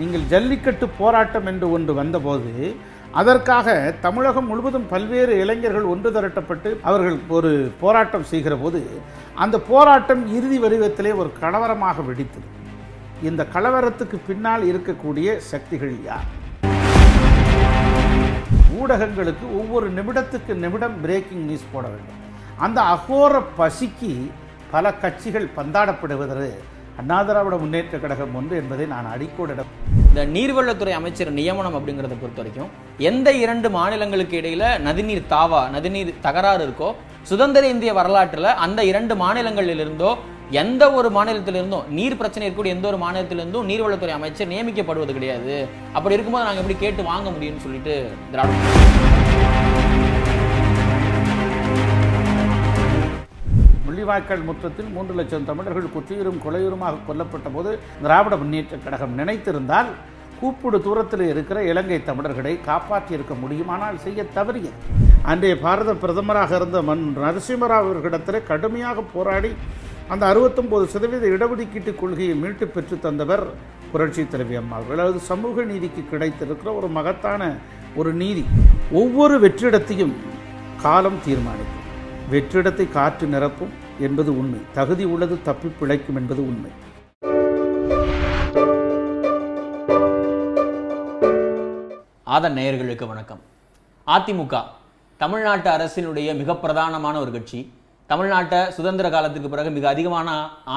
நீங்கள் ஜல்லிக்கட்டு போராட்டம் என்று ஒன்று வந்தபோது அதற்காக தமிழகம் முழுவதும் பல்வேறு இளைஞர்கள் ஒன்று திரட்டப்பட்டு அவர்கள் ஒரு போராட்டம் செய்கிற போது அந்த போராட்டம் இறுதி வடிவத்திலே ஒரு கலவரமாக வெடித்தது இந்த கலவரத்துக்கு பின்னால் இருக்கக்கூடிய சக்திகள் யார் ஊடகங்களுக்கு ஒவ்வொரு நிமிடத்துக்கு நிமிடம் பிரேக்கிங் நியூஸ் போட வேண்டும் அந்த அகோர பசிக்கு பல கட்சிகள் பந்தாடப்படுவதற்கு அண்ணா திராவிட முன்னேற்ற கழகம் ஒன்று என்பதை நான் அடிக்கோடிடம் இந்த நீர்வளத்துறை அமைச்சர் நியமனம் அப்படிங்கிறத பொறுத்த வரைக்கும் எந்த இரண்டு மாநிலங்களுக்கு இடையில் நதிநீர் தாவா நதிநீர் தகராறு இருக்கோ சுதந்திர இந்திய வரலாற்றில் அந்த இரண்டு மாநிலங்களிலிருந்தோ எந்த ஒரு மாநிலத்திலிருந்தும் நீர் பிரச்சனை இருக்கக்கூடிய எந்த ஒரு மாநிலத்திலிருந்தும் நீர்வளத்துறை அமைச்சர் நியமிக்கப்படுவது கிடையாது அப்படி இருக்கும்போது நாங்கள் எப்படி கேட்டு வாங்க முடியும்னு சொல்லிட்டு திராவிட முள்ளிவாய்க்கால் முற்றத்தில் மூன்று லட்சம் தமிழர்கள் குற்றியரும் கொலையுருமாக கொல்லப்பட்ட போது திராவிட முன்னேற்ற கழகம் நினைத்திருந்தால் கூப்பிடு தூரத்தில் இருக்கிற இலங்கை தமிழர்களை காப்பாற்றியிருக்க முடியுமானால் செய்ய தவறிய அன்றைய பாரத பிரதமராக இருந்த மன் நரசிம்மராவ் அவர்களிடத்தில் கடுமையாக போராடி அந்த அறுபத்தொம்போது சதவீத இடஒதுக்கீட்டு கொள்கையை மீட்டு பெற்று தந்தவர் புரட்சி தலைவி அம்மா அதாவது சமூக நீதிக்கு கிடைத்திருக்கிற ஒரு மகத்தான ஒரு நீதி ஒவ்வொரு வெற்றிடத்தையும் காலம் தீர்மானிக்கும் வெற்றிடத்தை காற்று நிரப்பும் என்பது உண்மை தகுதி உள்ளது தப்பி பிழைக்கும் என்பது உண்மை ஆதன் நேயர்களுக்கு வணக்கம் அதிமுக தமிழ்நாட்டு அரசினுடைய மிக பிரதானமான ஒரு கட்சி தமிழ்நாட்டை சுதந்திர காலத்துக்கு பிறகு மிக அதிகமான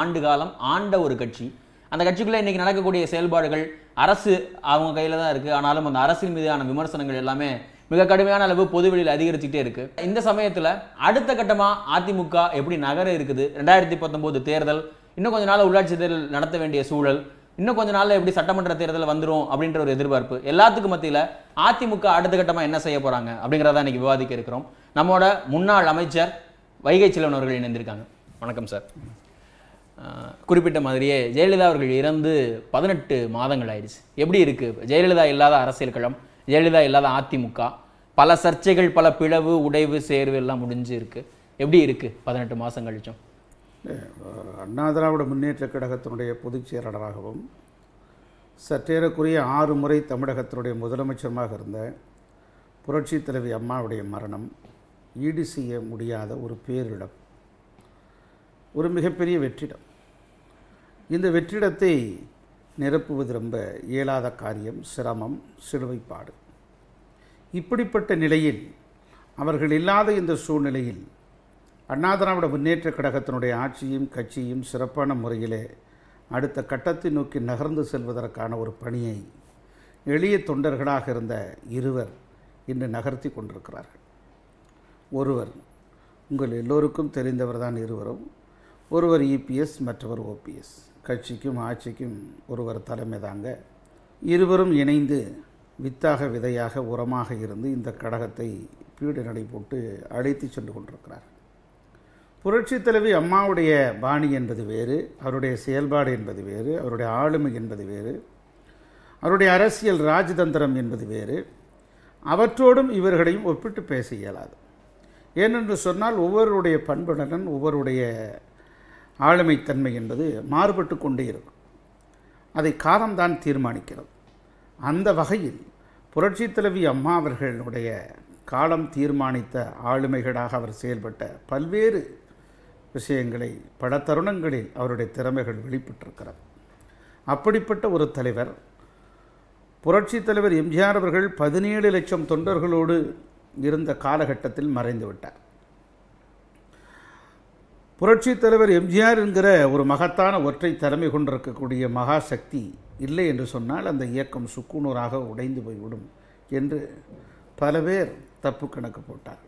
ஆண்டு காலம் ஆண்ட ஒரு கட்சி அந்த கட்சிக்குள்ளே இன்றைக்கி நடக்கக்கூடிய செயல்பாடுகள் அரசு அவங்க கையில் தான் இருக்குது ஆனாலும் அந்த அரசின் மீதான விமர்சனங்கள் எல்லாமே மிக கடுமையான அளவு பொதுவெளியில் அதிகரிச்சுட்டே இருக்கு இந்த சமயத்தில் அடுத்த கட்டமாக அதிமுக எப்படி நகர இருக்குது ரெண்டாயிரத்தி பத்தொன்பது தேர்தல் இன்னும் கொஞ்ச நாள் உள்ளாட்சி தேர்தல் நடத்த வேண்டிய சூழல் இன்னும் கொஞ்ச நாளில் எப்படி சட்டமன்ற தேர்தல் வந்துடும் அப்படின்ற ஒரு எதிர்பார்ப்பு எல்லாத்துக்கும் மத்தியில் அதிமுக அடுத்த கட்டமாக என்ன செய்ய போகிறாங்க அப்படிங்கிறத இன்னைக்கு விவாதிக்க இருக்கிறோம் நம்மோட முன்னாள் அமைச்சர் வைகை செல்வன் அவர்கள் இணைந்திருக்காங்க வணக்கம் சார் குறிப்பிட்ட மாதிரியே ஜெயலலிதா அவர்கள் இறந்து பதினெட்டு மாதங்கள் ஆயிடுச்சு எப்படி இருக்குது ஜெயலலிதா இல்லாத அரசியல் களம் ஜெயலலிதா இல்லாத அதிமுக பல சர்ச்சைகள் பல பிளவு உடைவு சேர்வு எல்லாம் முடிஞ்சு இருக்கு எப்படி இருக்குது பதினெட்டு மாதம் கழிச்சும் அண்ணா திராவிட முன்னேற்ற கழகத்தினுடைய பொதுச் செயலாளராகவும் சற்றேறக்குரிய ஆறு முறை தமிழகத்தினுடைய முதலமைச்சருமாக இருந்த புரட்சி தலைவி அம்மாவுடைய மரணம் ஈடு செய்ய முடியாத ஒரு பேரிடம் ஒரு மிகப்பெரிய வெற்றிடம் இந்த வெற்றிடத்தை நிரப்புவது ரொம்ப இயலாத காரியம் சிரமம் சிலுவைப்பாடு இப்படிப்பட்ட நிலையில் அவர்கள் இல்லாத இந்த சூழ்நிலையில் அண்ணா திராவிட முன்னேற்ற கழகத்தினுடைய ஆட்சியும் கட்சியும் சிறப்பான முறையிலே அடுத்த கட்டத்தை நோக்கி நகர்ந்து செல்வதற்கான ஒரு பணியை எளிய தொண்டர்களாக இருந்த இருவர் இன்று நகர்த்தி கொண்டிருக்கிறார்கள் ஒருவர் உங்கள் எல்லோருக்கும் தெரிந்தவர் தான் இருவரும் ஒருவர் இபிஎஸ் மற்றவர் ஓபிஎஸ் கட்சிக்கும் ஆட்சிக்கும் ஒருவர் தலைமை தாங்க இருவரும் இணைந்து வித்தாக விதையாக உரமாக இருந்து இந்த கடகத்தை பீடு நடை போட்டு அழைத்து சென்று கொண்டிருக்கிறார் புரட்சி தலைவி அம்மாவுடைய பாணி என்பது வேறு அவருடைய செயல்பாடு என்பது வேறு அவருடைய ஆளுமை என்பது வேறு அவருடைய அரசியல் ராஜதந்திரம் என்பது வேறு அவற்றோடும் இவர்களையும் ஒப்பிட்டு பேச இயலாது ஏனென்று சொன்னால் ஒவ்வொருடைய பண்புடனும் ஒவ்வொருடைய ஆளுமைத்தன்மை என்பது மாறுபட்டு கொண்டே இருக்கும் அதை காலம்தான் தீர்மானிக்கிறது அந்த வகையில் புரட்சி தலைவி அம்மா அவர்களுடைய காலம் தீர்மானித்த ஆளுமைகளாக அவர் செயல்பட்ட பல்வேறு விஷயங்களை பல தருணங்களில் அவருடைய திறமைகள் வெளிப்பட்டிருக்கிறது அப்படிப்பட்ட ஒரு தலைவர் புரட்சி தலைவர் எம்ஜிஆர் அவர்கள் பதினேழு லட்சம் தொண்டர்களோடு இருந்த காலகட்டத்தில் மறைந்துவிட்டார் புரட்சி தலைவர் எம்ஜிஆர் என்கிற ஒரு மகத்தான ஒற்றை தலைமை கொண்டிருக்கக்கூடிய மகாசக்தி இல்லை என்று சொன்னால் அந்த இயக்கம் சுக்குநூறாக உடைந்து போய்விடும் என்று பல பேர் தப்பு கணக்கு போட்டார்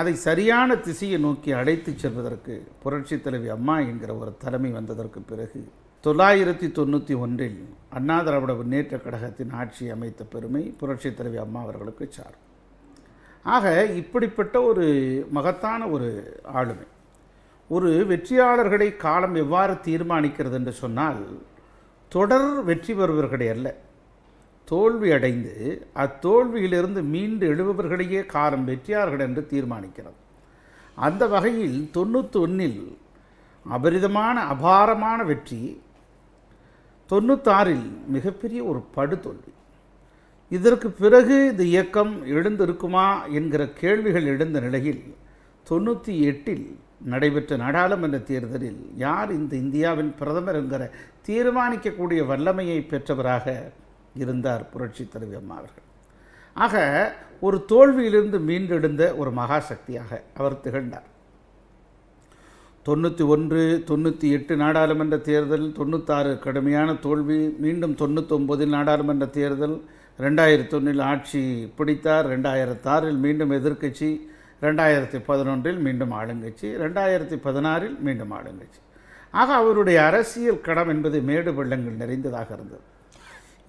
அதை சரியான திசையை நோக்கி அழைத்து செல்வதற்கு புரட்சி தலைவி அம்மா என்கிற ஒரு தலைமை வந்ததற்கு பிறகு தொள்ளாயிரத்தி தொண்ணூற்றி ஒன்றில் அண்ணா திராவிட முன்னேற்ற கழகத்தின் ஆட்சி அமைத்த பெருமை புரட்சி தலைவி அம்மா அவர்களுக்கு சார் ஆக இப்படிப்பட்ட ஒரு மகத்தான ஒரு ஆளுமை ஒரு வெற்றியாளர்களை காலம் எவ்வாறு தீர்மானிக்கிறது என்று சொன்னால் தொடர் வெற்றி பெறுபவர்களே அல்ல தோல்வி அடைந்து அத்தோல்வியிலிருந்து மீண்டு எழுபவர்களையே காலம் வெற்றியார்கள் என்று தீர்மானிக்கிறது அந்த வகையில் தொண்ணூற்றி ஒன்றில் அபரிதமான அபாரமான வெற்றி தொண்ணூத்தாறில் மிகப்பெரிய ஒரு படுதோல்வி இதற்கு பிறகு இந்த இயக்கம் எழுந்திருக்குமா என்கிற கேள்விகள் எழுந்த நிலையில் தொண்ணூற்றி எட்டில் நடைபெற்ற நாடாளுமன்ற தேர்தலில் யார் இந்த இந்தியாவின் பிரதமர் என்கிற தீர்மானிக்கக்கூடிய வல்லமையை பெற்றவராக இருந்தார் புரட்சி தலைவி அம்மா அவர்கள் ஆக ஒரு தோல்வியிலிருந்து மீண்டெடுந்த ஒரு மகாசக்தியாக அவர் திகழ்ந்தார் தொண்ணூற்றி ஒன்று தொண்ணூற்றி எட்டு நாடாளுமன்ற தேர்தல் தொண்ணூத்தாறு கடுமையான தோல்வி மீண்டும் தொண்ணூத்தொம்பதில் நாடாளுமன்ற தேர்தல் ரெண்டாயிரத்தி ஒன்றில் ஆட்சி பிடித்தார் ரெண்டாயிரத்தாறில் மீண்டும் எதிர்க்கட்சி ரெண்டாயிரத்தி பதினொன்றில் மீண்டும் ஆளுங்கட்சி ரெண்டாயிரத்தி பதினாறில் மீண்டும் ஆளுங்கட்சி ஆக அவருடைய அரசியல் கடம் என்பது மேடு பள்ளங்கள் நிறைந்ததாக இருந்தது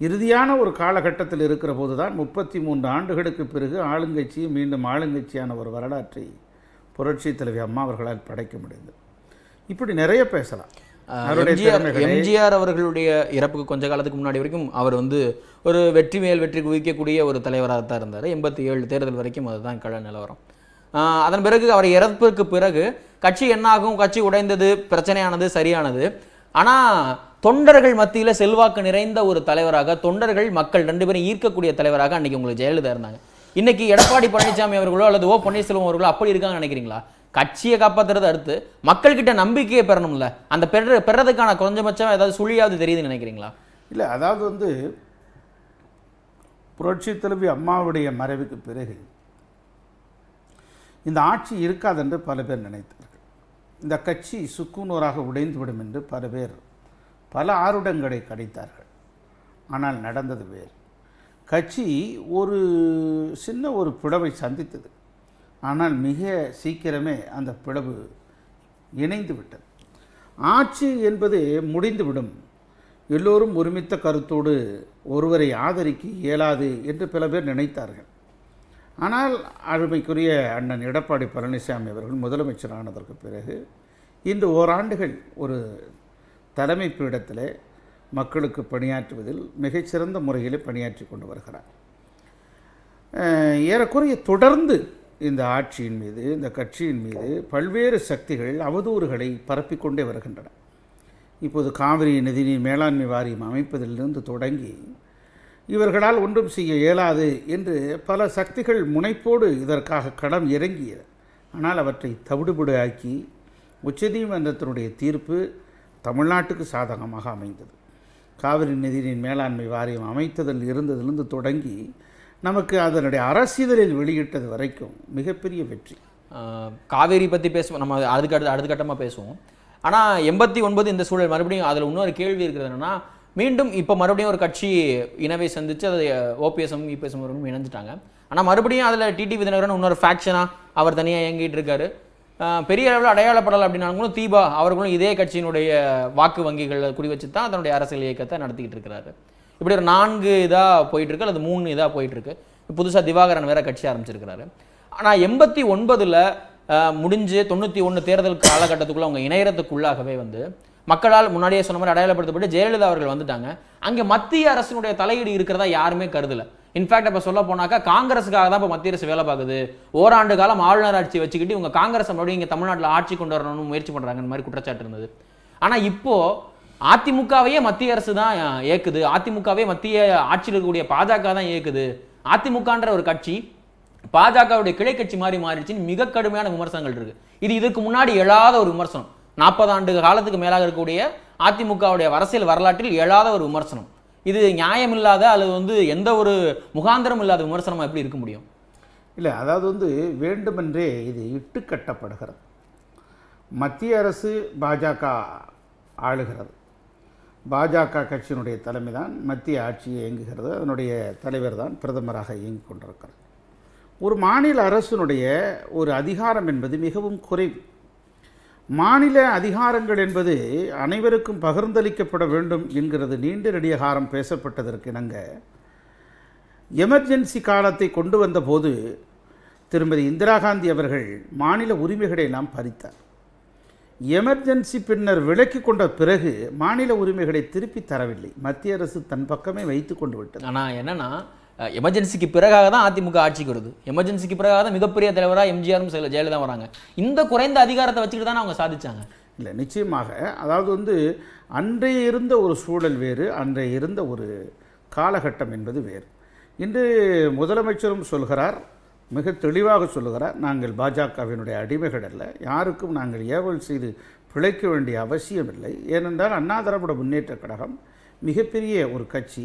இறுதியான ஒரு காலகட்டத்தில் இருக்கிற போது தான் முப்பத்தி மூன்று ஆண்டுகளுக்கு பிறகு ஆளுங்கட்சி மீண்டும் ஆளுங்கட்சியான ஒரு வரலாற்றை புரட்சி தலைவி அம்மா அவர்களால் படைக்க முடிந்தது இப்படி நிறைய பேசலாம் எம்ஜிஆர் அவர்களுடைய இறப்புக்கு கொஞ்ச காலத்துக்கு முன்னாடி வரைக்கும் அவர் வந்து ஒரு வெற்றி மேல் வெற்றி குவிக்கக்கூடிய ஒரு தலைவராக தான் இருந்தார் எண்பத்தி ஏழு தேர்தல் வரைக்கும் அதுதான் கள நிலவரம் அதன் பிறகு அவர் இறப்பிற்கு பிறகு கட்சி என்னாகும் கட்சி உடைந்தது பிரச்சனையானது சரியானது ஆனால் தொண்டர்கள் மத்தியில் செல்வாக்கு நிறைந்த ஒரு தலைவராக தொண்டர்கள் மக்கள் ரெண்டு பேரும் ஈர்க்கக்கூடிய தலைவராக அன்னைக்கு உங்களுக்கு ஜெயலலிதா இருந்தாங்க இன்னைக்கு எடப்பாடி பழனிசாமி அவர்களோ அல்லது ஓ பன்னீர்செல்வம் அவர்களோ அப்படி இருக்காங்கன்னு நினைக்கிறீங்களா கட்சியை காப்பாற்றுறது அடுத்து மக்கள்கிட்ட நம்பிக்கையை பெறணும்ல அந்த பெற பெறதுக்கான கொஞ்சபட்சம் ஏதாவது சுழியாவது தெரியுதுன்னு நினைக்கிறீங்களா இல்லை அதாவது வந்து புரட்சி தலைவி அம்மாவுடைய மறைவுக்கு பிறகு இந்த ஆட்சி இருக்காதென்று பல பேர் நினைத்தார்கள் இந்த கட்சி சுக்குநூறாக உடைந்துவிடும் என்று பல பேர் பல ஆருடங்களை கடித்தார்கள் ஆனால் நடந்தது வேறு கட்சி ஒரு சின்ன ஒரு பிளவை சந்தித்தது ஆனால் மிக சீக்கிரமே அந்த பிளவு இணைந்து விட்டது ஆட்சி என்பது முடிந்துவிடும் எல்லோரும் ஒருமித்த கருத்தோடு ஒருவரை ஆதரிக்க இயலாது என்று பல பேர் நினைத்தார்கள் ஆனால் அருமைக்குரிய அண்ணன் எடப்பாடி பழனிசாமி அவர்கள் முதலமைச்சரானதற்கு பிறகு இந்த ஓராண்டுகள் ஒரு தலைமை பீடத்தில் மக்களுக்கு பணியாற்றுவதில் மிகச்சிறந்த முறையில் பணியாற்றி கொண்டு வருகிறார் ஏறக்குறைய தொடர்ந்து இந்த ஆட்சியின் மீது இந்த கட்சியின் மீது பல்வேறு சக்திகள் அவதூறுகளை பரப்பிக்கொண்டே வருகின்றன இப்போது காவிரி நிதி மேலாண்மை வாரியம் அமைப்பதிலிருந்து தொடங்கி இவர்களால் ஒன்றும் செய்ய இயலாது என்று பல சக்திகள் முனைப்போடு இதற்காக களம் இறங்கியது ஆனால் அவற்றை தவிடுபடு ஆக்கி உச்சநீதிமன்றத்தினுடைய தீர்ப்பு தமிழ்நாட்டுக்கு சாதகமாக அமைந்தது காவிரி நிதியின் மேலாண்மை வாரியம் அமைத்ததில் இருந்ததிலிருந்து தொடங்கி நமக்கு அதனுடைய அரசியலில் வெளியிட்டது வரைக்கும் மிகப்பெரிய வெற்றி காவேரி பற்றி பேசுவோம் நம்ம அதுக்கு அடுத்த அடுத்த கட்டமாக பேசுவோம் ஆனால் எண்பத்தி ஒன்பது இந்த சூழல் மறுபடியும் அதில் இன்னொரு கேள்வி இருக்கிறது என்னென்னா மீண்டும் இப்போ மறுபடியும் ஒரு கட்சி இனவை சந்தித்து அதை ஓபிஎஸும் இபிஎஸும் இணைஞ்சிட்டாங்க ஆனால் மறுபடியும் அதில் டிடிவி விதிநகரன் இன்னொரு ஃபேக்ஷனாக அவர் தனியாக இயங்கிட்டு இருக்காரு பெரிய அளவில் அடையாளப்படலை அப்படின்னாலும் தீபா அவர்களும் இதே கட்சியினுடைய வாக்கு வங்கிகளில் குறி வச்சு தான் தன்னுடைய அரசியல் இயக்கத்தை நடத்திக்கிட்டு இருக்கிறாரு இப்படி ஒரு நான்கு இதாக போயிட்டுருக்கு அல்லது மூணு இதாக போயிட்டுருக்கு புதுசாக திவாகரன் வேற கட்சி ஆரம்பிச்சிருக்கிறாரு ஆனால் எண்பத்தி ஒன்பதில் முடிஞ்சு தொண்ணூற்றி ஒன்று தேர்தல் காலகட்டத்துக்குள்ளே அவங்க இணையறதுக்குள்ளாகவே வந்து மக்களால் முன்னாடியே சொன்ன மாதிரி அடையாளப்படுத்தப்பட்டு ஜெயலலிதா அவர்கள் வந்துட்டாங்க அங்கே மத்திய அரசினுடைய தலையீடு இருக்கிறதா யாருமே கருதலை இன்ஃபேக்ட் இப்போ சொல்ல போனாக்கா காங்கிரஸுக்காக தான் இப்போ மத்திய அரசு வேலை பார்க்குது ஓராண்டு காலம் ஆளுநர் ஆட்சி வச்சுக்கிட்டு இவங்க காங்கிரஸ் மறுபடியும் இங்கே தமிழ்நாட்டில் ஆட்சி கொண்டு வரணும்னு முயற்சி பண்ணுறாங்கன்னு மாதிரி குற்றச்சாட்டு இருந்தது ஆனால் இப்போது அதிமுகவையே மத்திய அரசு தான் இயக்குது அதிமுகவே மத்திய ஆட்சியில் இருக்கக்கூடிய பாஜக தான் இயக்குது அதிமுகன்ற ஒரு கட்சி பாஜகவுடைய கிளை கட்சி மாதிரி மாறிடுச்சுன்னு மிக கடுமையான விமர்சனங்கள் இருக்கு இது இதுக்கு முன்னாடி எழாத ஒரு விமர்சனம் நாற்பது ஆண்டு காலத்துக்கு மேலாக இருக்கக்கூடிய அதிமுகவுடைய அரசியல் வரலாற்றில் எழாத ஒரு விமர்சனம் இது நியாயம் இல்லாத அல்லது வந்து எந்த ஒரு முகாந்திரம் இல்லாத விமர்சனமாக எப்படி இருக்க முடியும் இல்லை அதாவது வந்து வேண்டுமென்றே இது இட்டு கட்டப்படுகிறது மத்திய அரசு பாஜக ஆளுகிறது பாஜக கட்சியினுடைய தலைமை தான் மத்திய ஆட்சியை இயங்குகிறது அதனுடைய தலைவர் தான் பிரதமராக இயங்கிக் கொண்டிருக்கிறது ஒரு மாநில அரசினுடைய ஒரு அதிகாரம் என்பது மிகவும் குறைவு மாநில அதிகாரங்கள் என்பது அனைவருக்கும் பகிர்ந்தளிக்கப்பட வேண்டும் என்கிறது நீண்ட நெடியகாரம் பேசப்பட்டதற்கு இணங்க எமர்ஜென்சி காலத்தை கொண்டு வந்தபோது திருமதி இந்திரா காந்தி அவர்கள் மாநில உரிமைகளை எல்லாம் பறித்தார் எமர்ஜென்சி பின்னர் விலக்கி கொண்ட பிறகு மாநில உரிமைகளை திருப்பி தரவில்லை மத்திய அரசு தன் பக்கமே வைத்து கொண்டு விட்டது ஆனால் என்னென்னா எமர்ஜென்சிக்கு பிறகாக தான் அதிமுக ஆட்சிக்கு வருது எமர்ஜென்சிக்கு பிறகாக தான் மிகப்பெரிய தலைவராக எம்ஜிஆரும் சில ஜெயலலிதா வராங்க இந்த குறைந்த அதிகாரத்தை வச்சுக்கிட்டு தான் அவங்க சாதிச்சாங்க இல்லை நிச்சயமாக அதாவது வந்து அன்றைய இருந்த ஒரு சூழல் வேறு அன்றைய இருந்த ஒரு காலகட்டம் என்பது வேறு இன்று முதலமைச்சரும் சொல்கிறார் மிக தெளிவாக சொல்லுகிறார் நாங்கள் பாஜகவினுடைய அடிமைகள் அல்ல யாருக்கும் நாங்கள் ஏவல் செய்து பிழைக்க வேண்டிய அவசியம் இல்லை ஏனென்றால் அண்ணா திராவிட முன்னேற்ற கழகம் மிகப்பெரிய ஒரு கட்சி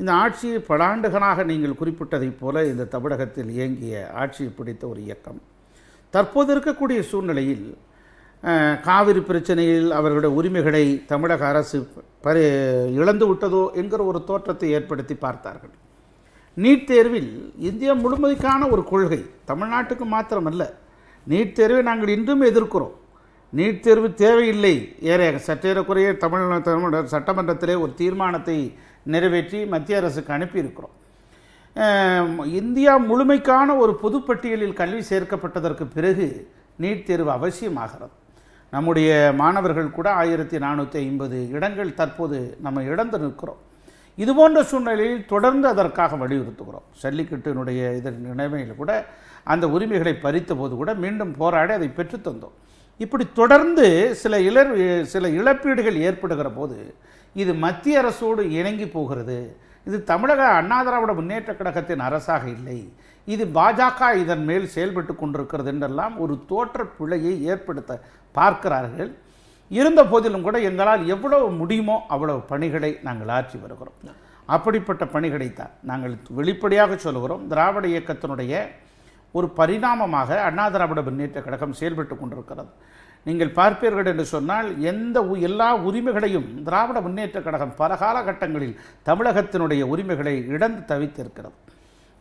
இந்த ஆட்சி பலாண்டுகளாக நீங்கள் குறிப்பிட்டதைப் போல இந்த தமிழகத்தில் இயங்கிய ஆட்சி பிடித்த ஒரு இயக்கம் தற்போது இருக்கக்கூடிய சூழ்நிலையில் காவிரி பிரச்சனையில் அவர்களுடைய உரிமைகளை தமிழக அரசு பரி இழந்து விட்டதோ என்கிற ஒரு தோற்றத்தை ஏற்படுத்தி பார்த்தார்கள் நீட் தேர்வில் இந்தியா முழுமதிக்கான ஒரு கொள்கை தமிழ்நாட்டுக்கு மாத்திரமல்ல நீட் தேர்வை நாங்கள் இன்றும் எதிர்க்கிறோம் நீட் தேர்வு தேவையில்லை ஏற சற்றேறக்குறைய தமிழ் தமிழ் சட்டமன்றத்திலே ஒரு தீர்மானத்தை நிறைவேற்றி மத்திய அரசுக்கு அனுப்பியிருக்கிறோம் இந்தியா முழுமைக்கான ஒரு பொதுப்பட்டியலில் கல்வி சேர்க்கப்பட்டதற்கு பிறகு நீட் தேர்வு அவசியமாகிறது நம்முடைய மாணவர்கள் கூட ஆயிரத்தி நானூற்றி ஐம்பது இடங்கள் தற்போது நம்ம இழந்து நிற்கிறோம் இதுபோன்ற சூழ்நிலையில் தொடர்ந்து அதற்காக வலியுறுத்துகிறோம் ஜல்லிக்கட்டினுடைய இதன் நிலைமையில் கூட அந்த உரிமைகளை பறித்த போது கூட மீண்டும் போராடி அதை பெற்றுத்தந்தோம் இப்படி தொடர்ந்து சில இழ சில இழப்பீடுகள் ஏற்படுகிற போது இது மத்திய அரசோடு இணங்கி போகிறது இது தமிழக அண்ணா திராவிட முன்னேற்ற கழகத்தின் அரசாக இல்லை இது பாஜக இதன் மேல் செயல்பட்டு கொண்டிருக்கிறது என்றெல்லாம் ஒரு தோற்ற பிழையை ஏற்படுத்த பார்க்கிறார்கள் இருந்த போதிலும் கூட எங்களால் எவ்வளவு முடியுமோ அவ்வளவு பணிகளை நாங்கள் ஆற்றி வருகிறோம் அப்படிப்பட்ட பணிகளைத்தான் நாங்கள் வெளிப்படையாக சொல்கிறோம் திராவிட இயக்கத்தினுடைய ஒரு பரிணாமமாக அண்ணா திராவிட முன்னேற்ற கழகம் செயல்பட்டு கொண்டிருக்கிறது நீங்கள் பார்ப்பீர்கள் என்று சொன்னால் எந்த எல்லா உரிமைகளையும் திராவிட முன்னேற்ற கழகம் பல காலகட்டங்களில் தமிழகத்தினுடைய உரிமைகளை இழந்து தவித்திருக்கிறது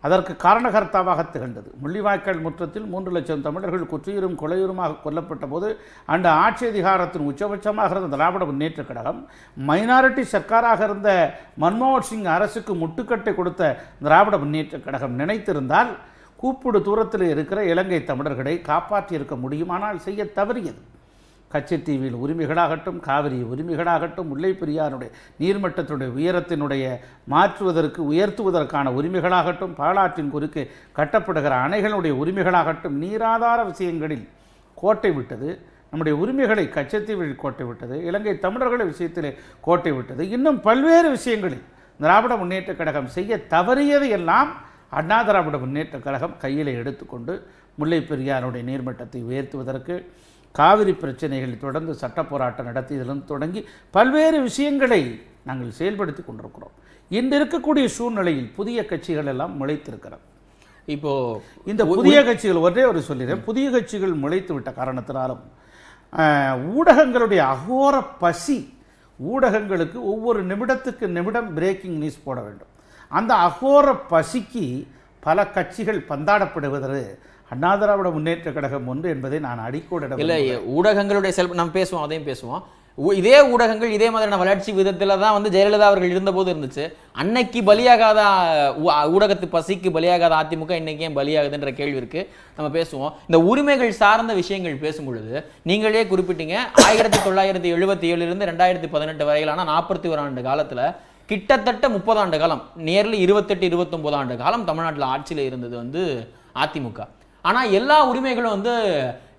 அதற்கு காரணகர்த்தாவாக திகழ்ந்தது முள்ளிவாய்க்கால் முற்றத்தில் மூன்று லட்சம் தமிழர்கள் குற்றியரும் கொலையுருமாக கொல்லப்பட்ட போது அந்த ஆட்சி அதிகாரத்தின் உச்சபட்சமாக இருந்த திராவிட முன்னேற்ற கழகம் மைனாரிட்டி சர்க்காராக இருந்த மன்மோகன் சிங் அரசுக்கு முட்டுக்கட்டை கொடுத்த திராவிட முன்னேற்ற கழகம் நினைத்திருந்தால் கூப்பிடு தூரத்தில் இருக்கிற இலங்கை தமிழர்களை காப்பாற்றியிருக்க முடியும் ஆனால் செய்ய தவறியது கச்சத்தீவில் உரிமைகளாகட்டும் காவிரி உரிமைகளாகட்டும் முல்லை பெரியாருடைய நீர்மட்டத்துடைய உயரத்தினுடைய மாற்றுவதற்கு உயர்த்துவதற்கான உரிமைகளாகட்டும் பாலாற்றின் குறுக்கு கட்டப்படுகிற அணைகளுடைய உரிமைகளாகட்டும் நீராதார விஷயங்களில் கோட்டை விட்டது நம்முடைய உரிமைகளை கச்சத்தீவில் கோட்டை விட்டது இலங்கை தமிழர்களை விஷயத்திலே கோட்டை விட்டது இன்னும் பல்வேறு விஷயங்களில் திராவிட முன்னேற்ற கழகம் செய்ய தவறியதையெல்லாம் எல்லாம் அண்ணாதராவிட முன்னேற்ற கழகம் கையில் எடுத்துக்கொண்டு முல்லை பெரியாருடைய நீர்மட்டத்தை உயர்த்துவதற்கு காவிரி பிரச்சனைகளை தொடர்ந்து சட்ட போராட்டம் நடத்தியதிலிருந்து தொடங்கி பல்வேறு விஷயங்களை நாங்கள் செயல்படுத்தி கொண்டிருக்கிறோம் இன்று இருக்கக்கூடிய சூழ்நிலையில் புதிய கட்சிகள் எல்லாம் முளைத்திருக்கிறது இப்போ இந்த புதிய கட்சிகள் ஒரே ஒரு சொல்லிடுறேன் புதிய கட்சிகள் முளைத்து விட்ட காரணத்தினாலும் ஊடகங்களுடைய அகோர பசி ஊடகங்களுக்கு ஒவ்வொரு நிமிடத்துக்கு நிமிடம் பிரேக்கிங் நியூஸ் போட வேண்டும் அந்த அகோர பசிக்கு பல கட்சிகள் பந்தாடப்படுவது அண்ணா திராவிட முன்னேற்ற கழகம் ஒன்று என்பதை நான் அடிக்கோட இல்லை ஊடகங்களுடைய செல் நம்ம பேசுவோம் அதையும் பேசுவோம் இதே ஊடகங்கள் இதே மாதிரியான வளர்ச்சி விதத்தில் தான் வந்து ஜெயலலிதா அவர்கள் இருந்தபோது இருந்துச்சு அன்னைக்கு பலியாகாத ஊடகத்து பசிக்கு பலியாகாத அதிமுக இன்னைக்கே பலியாகுதுன்ற கேள்வி இருக்கு நம்ம பேசுவோம் இந்த உரிமைகள் சார்ந்த விஷயங்கள் பேசும் பொழுது நீங்களே குறிப்பிட்டீங்க ஆயிரத்தி தொள்ளாயிரத்தி எழுபத்தி ஏழுலேருந்து ரெண்டாயிரத்தி பதினெட்டு வரையிலான நாற்பத்தி ஒரு ஆண்டு காலத்தில் கிட்டத்தட்ட முப்பது ஆண்டு காலம் நியர்லி இருபத்தெட்டு இருபத்தொம்போது ஆண்டு காலம் தமிழ்நாட்டில் ஆட்சியில் இருந்தது வந்து அதிமுக ஆனால் எல்லா உரிமைகளும் வந்து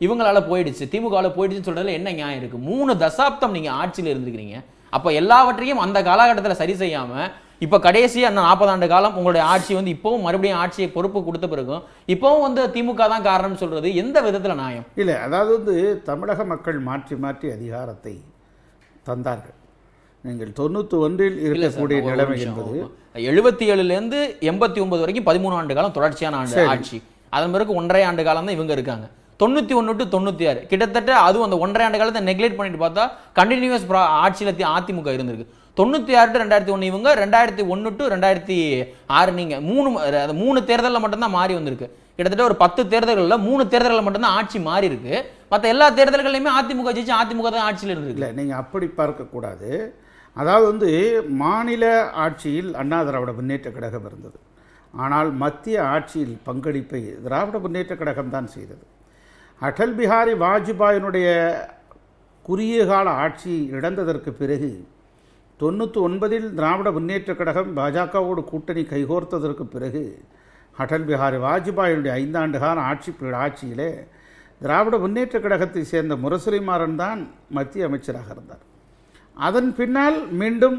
இவங்களால் போயிடுச்சு திமுகவில் போயிடுச்சுன்னு சொல்கிறது என்ன நியாயம் இருக்குது மூணு தசாப்தம் நீங்கள் ஆட்சியில் இருந்துக்கிறீங்க அப்போ எல்லாவற்றையும் அந்த காலகட்டத்தில் சரி செய்யாமல் இப்போ கடைசியாக அந்த நாற்பது ஆண்டு காலம் உங்களுடைய ஆட்சி வந்து இப்போவும் மறுபடியும் ஆட்சியை பொறுப்பு கொடுத்த பிறகும் இப்போவும் வந்து திமுக தான் காரணம்னு சொல்கிறது எந்த விதத்தில் நியாயம் இல்லை அதாவது வந்து தமிழக மக்கள் மாற்றி மாற்றி அதிகாரத்தை தந்தார்கள் நீங்கள் தொண்ணூற்றி ஒன்றில் இருக்கக்கூடிய நிலைமை என்பது எழுபத்தி ஏழுலேருந்து எண்பத்தி ஒன்பது வரைக்கும் பதிமூணு ஆண்டு காலம் தொடர்ச்சியான ஆண்டு ஆட்சி அதன் பிறகு ஒன்றரை ஆண்டு காலம் தான் இவங்க இருக்காங்க தொண்ணூற்றி ஒன்று டு தொண்ணூற்றி ஆறு கிட்டத்தட்ட அதுவும் அந்த ஒன்றரை ஆண்டு காலத்தை நெக்லெக்ட் பண்ணிட்டு பார்த்தா கண்டினியூஸ் ஆட்சியில் அதிமுக இருந்திருக்கு தொண்ணூற்றி ஆறு டு ரெண்டாயிரத்தி ஒன்று இவங்க ரெண்டாயிரத்தி ஒன்று டு ரெண்டாயிரத்தி ஆறு நீங்கள் மூணு அது மூணு தேர்தலில் மட்டும்தான் மாறி வந்திருக்கு கிட்டத்தட்ட ஒரு பத்து தேர்தல்களில் மூணு தேர்தலில் மட்டும்தான் ஆட்சி மாறி இருக்கு மற்ற எல்லா தேர்தல்களையுமே அதிமுக ஜெயிச்சு அதிமுக தான் ஆட்சியில் இருந்திருக்கு இல்லை நீங்கள் அப்படி பார்க்கக்கூடாது அதாவது வந்து மாநில ஆட்சியில் அண்ணா திராவிட முன்னேற்ற கழகம் இருந்தது ஆனால் மத்திய ஆட்சியில் பங்களிப்பை திராவிட முன்னேற்ற கழகம் தான் செய்தது அடல் பிஹாரி வாஜ்பாயினுடைய குறுகிய கால ஆட்சி இழந்ததற்கு பிறகு தொண்ணூற்றி ஒன்பதில் திராவிட முன்னேற்ற கழகம் பாஜகவோடு கூட்டணி கைகோர்த்ததற்கு பிறகு அடல் பிஹாரி வாஜ்பாயினுடைய ஐந்தாண்டு கால ஆட்சி ஆட்சியிலே திராவிட முன்னேற்ற கழகத்தை சேர்ந்த முரசொலிமாறன் தான் மத்திய அமைச்சராக இருந்தார் அதன் பின்னால் மீண்டும்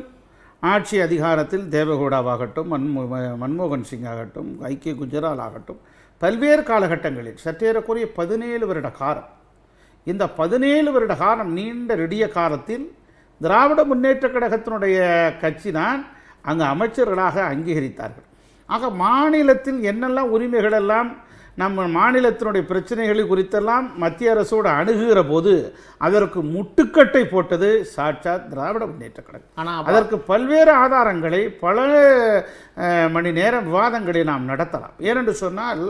ஆட்சி அதிகாரத்தில் தேவகோடாவாகட்டும் மன்மோ மன்மோகன் சிங் ஆகட்டும் ஐக்கிய குஜரால் ஆகட்டும் பல்வேறு காலகட்டங்களில் சற்றேறக்குரிய பதினேழு வருட காலம் இந்த பதினேழு வருட காலம் நீண்ட ரெடிய காலத்தில் திராவிட முன்னேற்ற கழகத்தினுடைய கட்சி தான் அங்கு அமைச்சர்களாக அங்கீகரித்தார்கள் ஆக மாநிலத்தில் என்னெல்லாம் உரிமைகளெல்லாம் நம்ம மாநிலத்தினுடைய பிரச்சனைகளை குறித்தெல்லாம் மத்திய அரசோடு அணுகுகிற போது அதற்கு முட்டுக்கட்டை போட்டது சாட்சாத் திராவிட முன்னேற்ற கழகம் ஆனால் அதற்கு பல்வேறு ஆதாரங்களை பல மணி நேர விவாதங்களை நாம் நடத்தலாம் ஏனென்று சொன்னால்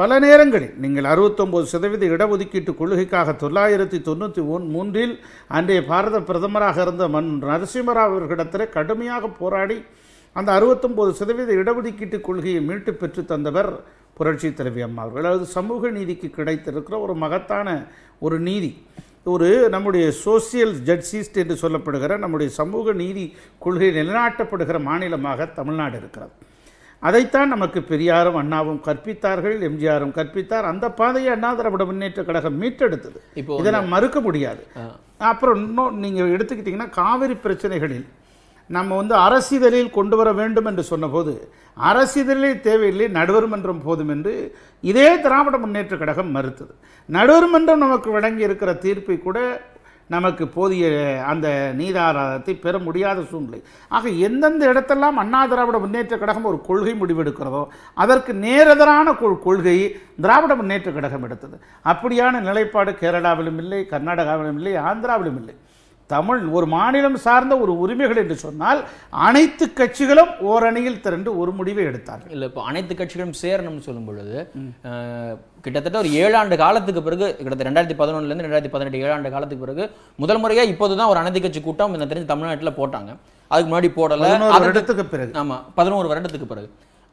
பல நேரங்களில் நீங்கள் அறுபத்தொம்பது சதவீத இடஒதுக்கீட்டு கொள்கைக்காக தொள்ளாயிரத்தி தொண்ணூற்றி ஒன் மூன்றில் அன்றைய பாரத பிரதமராக இருந்த மன் நரசிம்மராவ் அவர்களிடத்தில் கடுமையாக போராடி அந்த அறுபத்தொம்பது சதவீத இடஒதுக்கீட்டு கொள்கையை மீட்டு பெற்று தந்தவர் புரட்சி தலைவி அம்மா அவர்கள் அதாவது சமூக நீதிக்கு கிடைத்திருக்கிற ஒரு மகத்தான ஒரு நீதி ஒரு நம்முடைய சோசியல் ஜட்ஜிஸ்ட் என்று சொல்லப்படுகிற நம்முடைய சமூக நீதி கொள்கை நிலைநாட்டப்படுகிற மாநிலமாக தமிழ்நாடு இருக்கிறது அதைத்தான் நமக்கு பெரியாரும் அண்ணாவும் கற்பித்தார்கள் எம்ஜிஆரும் கற்பித்தார் அந்த பாதையை அண்ணா திராவிட முன்னேற்ற கழகம் மீட்டெடுத்தது இதை நாம் மறுக்க முடியாது அப்புறம் இன்னும் நீங்கள் எடுத்துக்கிட்டிங்கன்னா காவிரி பிரச்சனைகளில் நம்ம வந்து அரசிதழில் கொண்டு வர வேண்டும் என்று சொன்னபோது அரசிதழே தேவையில்லை நடுவர் மன்றம் போதும் என்று இதே திராவிட முன்னேற்ற கழகம் மறுத்தது நடுவர் மன்றம் நமக்கு வழங்கி இருக்கிற தீர்ப்பை கூட நமக்கு போதிய அந்த நீதாராதத்தை பெற முடியாத சூழ்நிலை ஆக எந்தெந்த இடத்தெல்லாம் அண்ணா திராவிட முன்னேற்ற கழகம் ஒரு கொள்கை முடிவெடுக்கிறதோ அதற்கு நேரெதிரான கொள்கை திராவிட முன்னேற்ற கழகம் எடுத்தது அப்படியான நிலைப்பாடு கேரளாவிலும் இல்லை கர்நாடகாவிலும் இல்லை ஆந்திராவிலும் இல்லை தமிழ் ஒரு மாநிலம் சார்ந்த ஒரு உரிமைகள் என்று சொன்னால் அனைத்து கட்சிகளும் ஓரணியில் திரண்டு ஒரு முடிவை எடுத்தார்கள் இல்லை இப்போ அனைத்து கட்சிகளும் சேரணும்னு சொல்லும் பொழுது கிட்டத்தட்ட ஒரு ஏழாண்டு காலத்துக்கு பிறகு கிட்டத்தட்ட ரெண்டாயிரத்தி பதினொன்றுலேருந்து ரெண்டாயிரத்தி பதினெட்டு ஏழாண்டு காலத்துக்கு பிறகு முதல் முறையாக இப்போது தான் ஒரு அனைத்து கட்சி கூட்டம் இந்த தெரிஞ்சு தமிழ்நாட்டில் போட்டாங்க அதுக்கு முன்னாடி போடலை வருடத்துக்கு பிறகு ஆமாம் பதினோரு வருடத்துக்கு பிறகு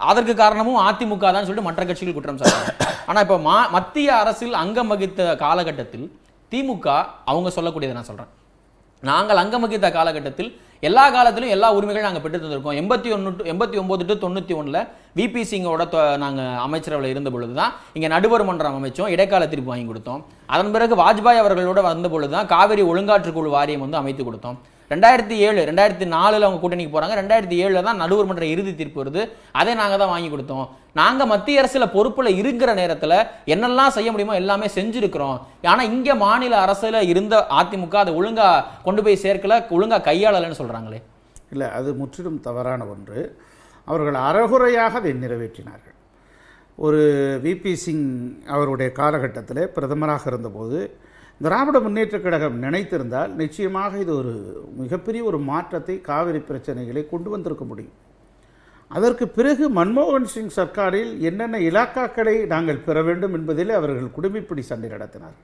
அதற்கு காரணமும் அதிமுக தான் சொல்லிட்டு மற்ற கட்சிகள் குற்றம் சாட்டாங்க ஆனால் இப்போ மத்திய அரசில் அங்கம் வகித்த காலகட்டத்தில் திமுக அவங்க சொல்லக்கூடியதை நான் சொல்கிறேன் நாங்கள் அங்கமகித்த காலகட்டத்தில் எல்லா காலத்திலும் எல்லா உரிமைகளும் நாங்கள் பெற்று தந்திருக்கோம் எண்பத்தி ஒன்று டு எண்பத்தி ஒம்பது டு தொண்ணூற்றி ஒன்றில் விபி சிங்கோட நாங்கள் அமைச்சரவையில் இருந்த பொழுது தான் இங்கே நடுவர் மன்றம் அமைச்சோம் இடைக்கால தீர்ப்பு வாங்கி கொடுத்தோம் அதன் பிறகு வாஜ்பாய் அவர்களோட வந்த பொழுது தான் காவிரி ஒழுங்காற்றுக்குழு வாரியம் வந்து அமைத்து கொடுத்தோம் ரெண்டாயிரத்தி ஏழு ரெண்டாயிரத்தி நாலில் அவங்க கூட்டணிக்கு போகிறாங்க ரெண்டாயிரத்தி ஏழில் தான் நடுவர் மன்ற இறுதி தீர்ப்பு வருது அதை நாங்கள் தான் வாங்கி கொடுத்தோம் நாங்கள் மத்திய அரசில் பொறுப்பில் இருக்கிற நேரத்தில் என்னெல்லாம் செய்ய முடியுமோ எல்லாமே செஞ்சுருக்கிறோம் ஆனால் இங்கே மாநில அரசில் இருந்த அதிமுக அதை ஒழுங்காக கொண்டு போய் சேர்க்கல ஒழுங்காக கையாளலைன்னு சொல்கிறாங்களே இல்லை அது முற்றிலும் தவறான ஒன்று அவர்கள் அறகுறையாக அதை நிறைவேற்றினார்கள் ஒரு விபி சிங் அவருடைய காலகட்டத்தில் பிரதமராக இருந்தபோது திராவிட முன்னேற்றக் கழகம் நினைத்திருந்தால் நிச்சயமாக இது ஒரு மிகப்பெரிய ஒரு மாற்றத்தை காவிரி பிரச்சனைகளை கொண்டு வந்திருக்க முடியும் அதற்கு பிறகு மன்மோகன் சிங் சர்க்காரில் என்னென்ன இலாக்காக்களை நாங்கள் பெற வேண்டும் என்பதிலே அவர்கள் குடும்பிப்படி சண்டை நடத்தினார்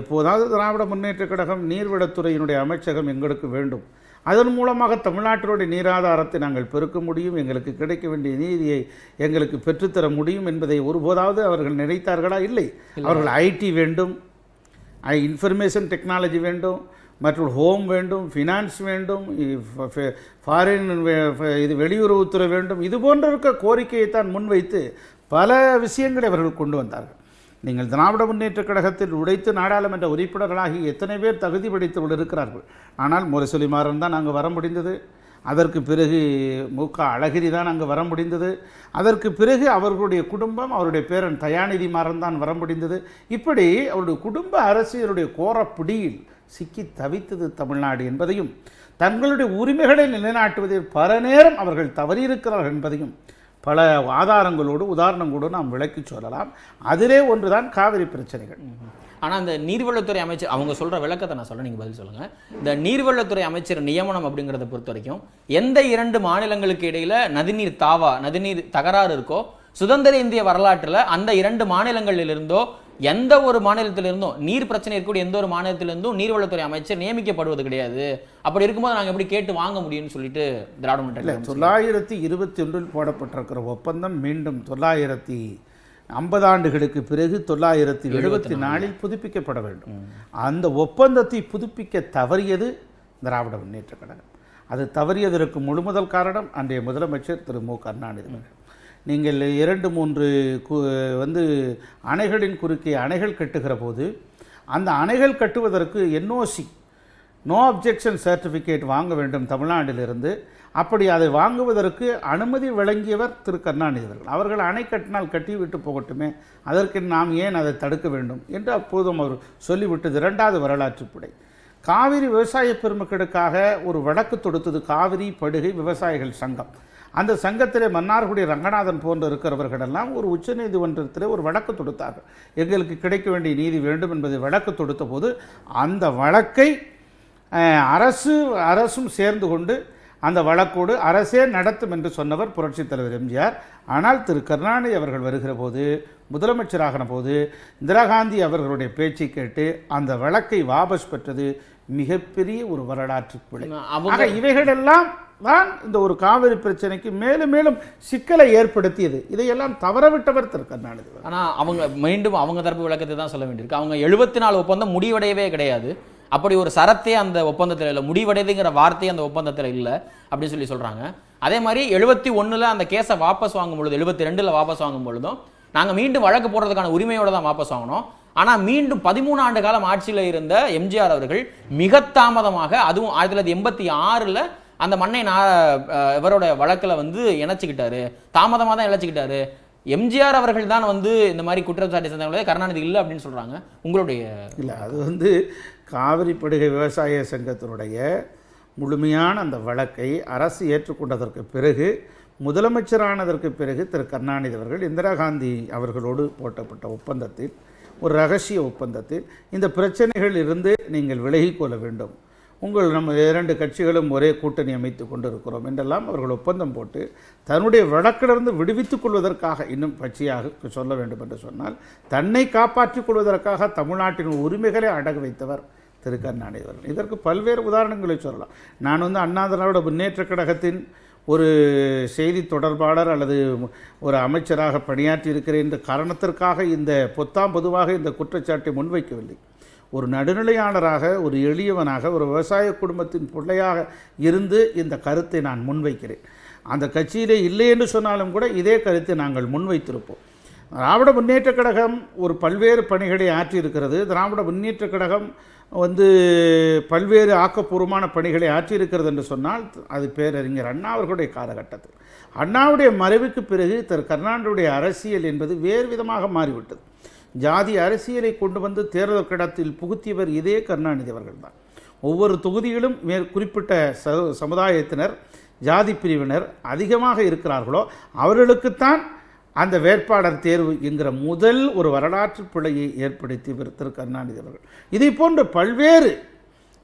எப்போதாவது திராவிட முன்னேற்றக் கழகம் நீர்வளத்துறையினுடைய அமைச்சகம் எங்களுக்கு வேண்டும் அதன் மூலமாக தமிழ்நாட்டினுடைய நீராதாரத்தை நாங்கள் பெருக்க முடியும் எங்களுக்கு கிடைக்க வேண்டிய நீதியை எங்களுக்கு பெற்றுத்தர முடியும் என்பதை ஒருபோதாவது அவர்கள் நினைத்தார்களா இல்லை அவர்கள் ஐடி வேண்டும் இன்ஃபர்மேஷன் டெக்னாலஜி வேண்டும் மற்றும் ஹோம் வேண்டும் ஃபினான்ஸ் வேண்டும் ஃபாரின் இது வெளியுறவுத்துறை வேண்டும் இது போன்ற இருக்க கோரிக்கையை தான் முன்வைத்து பல விஷயங்களை அவர்கள் கொண்டு வந்தார்கள் நீங்கள் திராவிட முன்னேற்ற கழகத்தில் உடைத்து நாடாளுமன்ற உறுப்பினர்களாகி எத்தனை பேர் தகுதி படைத்தவர்கள் இருக்கிறார்கள் ஆனால் மாறன் தான் அங்கு வர முடிந்தது அதற்கு பிறகு மு க அழகிரி தான் அங்கே வர முடிந்தது அதற்கு பிறகு அவர்களுடைய குடும்பம் அவருடைய பேரன் தயாநிதி மாறன் தான் வர முடிந்தது இப்படி அவருடைய குடும்ப அரசியலுடைய கோரப்பிடியில் சிக்கி தவித்தது தமிழ்நாடு என்பதையும் தங்களுடைய உரிமைகளை நிலைநாட்டுவதில் பல நேரம் அவர்கள் தவறியிருக்கிறார்கள் என்பதையும் பல ஆதாரங்களோடு உதாரணங்களோடு நாம் விளக்கி சொல்லலாம் அதிலே ஒன்றுதான் காவிரி பிரச்சனைகள் ஆனால் அந்த நீர்வளத்துறை அமைச்சர் அவங்க சொல்கிற விளக்கத்தை நான் சொல்ல நீங்கள் பதில் சொல்லுங்கள் இந்த நீர்வளத்துறை அமைச்சர் நியமனம் அப்படிங்கிறத பொறுத்த வரைக்கும் எந்த இரண்டு மாநிலங்களுக்கு இடையில் நதிநீர் தாவா நதிநீர் தகராறு இருக்கோ சுதந்திர இந்திய வரலாற்றில் அந்த இரண்டு மாநிலங்களிலிருந்தோ எந்த ஒரு மாநிலத்திலிருந்தும் நீர் பிரச்சனை இருக்கக்கூடிய எந்த ஒரு மாநிலத்திலிருந்தும் நீர்வளத்துறை அமைச்சர் நியமிக்கப்படுவது கிடையாது அப்படி இருக்கும்போது நாங்கள் எப்படி கேட்டு வாங்க முடியும்னு சொல்லிட்டு திராவிட முன்னேற்ற தொள்ளாயிரத்தி இருபத்தி ஒன்றில் போடப்பட்டிருக்கிற ஒப்பந்தம் மீண்டும் தொள்ளாயிரத்தி ஐம்பது ஆண்டுகளுக்கு பிறகு தொள்ளாயிரத்தி எழுபத்தி நாலில் புதுப்பிக்கப்பட வேண்டும் அந்த ஒப்பந்தத்தை புதுப்பிக்க தவறியது திராவிட முன்னேற்ற கழகம் அது தவறியதற்கு முழுமுதல் காரணம் அன்றைய முதலமைச்சர் திரு மு கருணாநிதி நீங்கள் இரண்டு மூன்று வந்து அணைகளின் குறுக்கே அணைகள் கட்டுகிற போது அந்த அணைகள் கட்டுவதற்கு என்ஓசி நோ அப்ஜெக்ஷன் சர்டிஃபிகேட் வாங்க வேண்டும் தமிழ்நாட்டிலிருந்து அப்படி அதை வாங்குவதற்கு அனுமதி வழங்கியவர் திரு கருணாநிதிகள் அவர்கள் அணை கட்டினால் கட்டிவிட்டு போகட்டுமே அதற்கு நாம் ஏன் அதை தடுக்க வேண்டும் என்று அப்போதும் அவர் சொல்லிவிட்டது இரண்டாவது வரலாற்று படை காவிரி விவசாய பெருமக்களுக்காக ஒரு வழக்கு தொடுத்தது காவிரி படுகை விவசாயிகள் சங்கம் அந்த சங்கத்திலே மன்னார்குடி ரங்கநாதன் போன்ற இருக்கிறவர்களெல்லாம் ஒரு உச்ச நீதிமன்றத்தில் ஒரு வழக்கு தொடுத்தார்கள் எங்களுக்கு கிடைக்க வேண்டிய நீதி வேண்டும் என்பதை வழக்கு தொடுத்த போது அந்த வழக்கை அரசு அரசும் சேர்ந்து கொண்டு அந்த வழக்கோடு அரசே நடத்தும் என்று சொன்னவர் புரட்சித் தலைவர் எம்ஜிஆர் ஆனால் திரு கருணாநிதி அவர்கள் வருகிற போது முதலமைச்சராகின போது இந்திரா காந்தி அவர்களுடைய பேச்சை கேட்டு அந்த வழக்கை வாபஸ் பெற்றது மிகப்பெரிய ஒரு வரலாற்று பிழை இவைகளெல்லாம் தான் இந்த ஒரு காவிரி பிரச்சனைக்கு மேலும் மேலும் சிக்கலை ஏற்படுத்தியது இதையெல்லாம் தவறவிட்டவர் திரு கருணாநிதி ஆனால் அவங்க மீண்டும் அவங்க தரப்பு விளக்கத்தை தான் சொல்ல வேண்டியிருக்கு அவங்க எழுபத்தி நாலு ஒப்பந்தம் முடிவடையவே கிடையாது அப்படி ஒரு சரத்தே அந்த ஒப்பந்தத்தில் இல்லை முடிவடைதுங்கிற வார்த்தை அந்த ஒப்பந்தத்தில் இல்லை அப்படின்னு சொல்லி சொல்கிறாங்க அதே மாதிரி எழுபத்தி ஒன்றில் அந்த கேஸை வாபஸ் வாங்கும் பொழுது எழுபத்தி ரெண்டில் வாபஸ் வாங்கும் பொழுதும் நாங்கள் மீண்டும் வழக்கு போடுறதுக்கான உரிமையோடு தான் வாபஸ் வாங்கினோம் ஆனால் மீண்டும் பதிமூணு ஆண்டு காலம் ஆட்சியில் இருந்த எம்ஜிஆர் அவர்கள் மிக தாமதமாக அதுவும் ஆயிரத்தி தொள்ளாயிரத்தி எண்பத்தி ஆறில் அந்த மண்ணை நான் இவரோட வழக்கில் வந்து இணைச்சிக்கிட்டாரு தாமதமாக தான் இணைச்சிக்கிட்டாரு எம்ஜிஆர் அவர்கள் தான் வந்து இந்த மாதிரி குற்றச்சாட்டு சேர்ந்தவங்களே கருணாநிதி இல்லை அப்படின்னு சொல்கிறாங்க உங்களுடைய இல்லை அது வந்து காவிரி படுகை விவசாய சங்கத்தினுடைய முழுமையான அந்த வழக்கை அரசு ஏற்றுக்கொண்டதற்கு பிறகு முதலமைச்சரானதற்கு பிறகு திரு கருணாநிதி அவர்கள் இந்திரா காந்தி அவர்களோடு போட்டப்பட்ட ஒப்பந்தத்தில் ஒரு ரகசிய ஒப்பந்தத்தில் இந்த பிரச்சனைகள் இருந்து நீங்கள் விலகிக்கொள்ள வேண்டும் உங்கள் நம்ம இரண்டு கட்சிகளும் ஒரே கூட்டணி அமைத்து கொண்டு இருக்கிறோம் என்றெல்லாம் அவர்கள் ஒப்பந்தம் போட்டு தன்னுடைய வழக்கிலிருந்து விடுவித்துக் கொள்வதற்காக இன்னும் பச்சையாக சொல்ல வேண்டும் என்று சொன்னால் தன்னை காப்பாற்றிக் கொள்வதற்காக தமிழ்நாட்டின் உரிமைகளை அடகு வைத்தவர் திரு இதற்கு பல்வேறு உதாரணங்களை சொல்லலாம் நான் வந்து அண்ணா திராவிட முன்னேற்ற கழகத்தின் ஒரு செய்தி தொடர்பாளர் அல்லது ஒரு அமைச்சராக பணியாற்றி இருக்கிறேன் என்ற காரணத்திற்காக இந்த பொத்தாம் பொதுவாக இந்த குற்றச்சாட்டை முன்வைக்கவில்லை ஒரு நடுநிலையாளராக ஒரு எளியவனாக ஒரு விவசாய குடும்பத்தின் பிள்ளையாக இருந்து இந்த கருத்தை நான் முன்வைக்கிறேன் அந்த கட்சியிலே இல்லை என்று சொன்னாலும் கூட இதே கருத்தை நாங்கள் முன்வைத்திருப்போம் திராவிட முன்னேற்றக் கழகம் ஒரு பல்வேறு பணிகளை ஆற்றியிருக்கிறது திராவிட முன்னேற்றக் கழகம் வந்து பல்வேறு ஆக்கப்பூர்வமான பணிகளை ஆற்றியிருக்கிறது என்று சொன்னால் அது பேரறிஞர் அண்ணா அவர்களுடைய காலகட்டத்தில் அண்ணாவுடைய மறைவுக்கு பிறகு திரு கருணாநிதியுடைய அரசியல் என்பது வேறு விதமாக மாறிவிட்டது ஜாதி அரசியலை கொண்டு வந்து தேர்தல் கிடத்தில் புகுத்தியவர் இதே கருணாநிதி அவர்கள்தான் ஒவ்வொரு தொகுதியிலும் மே குறிப்பிட்ட சமுதாயத்தினர் ஜாதி பிரிவினர் அதிகமாக இருக்கிறார்களோ அவர்களுக்குத்தான் அந்த வேட்பாளர் தேர்வு என்கிற முதல் ஒரு வரலாற்று பிழையை ஏற்படுத்தி திரு கருணாநிதி அவர்கள் இதை போன்ற பல்வேறு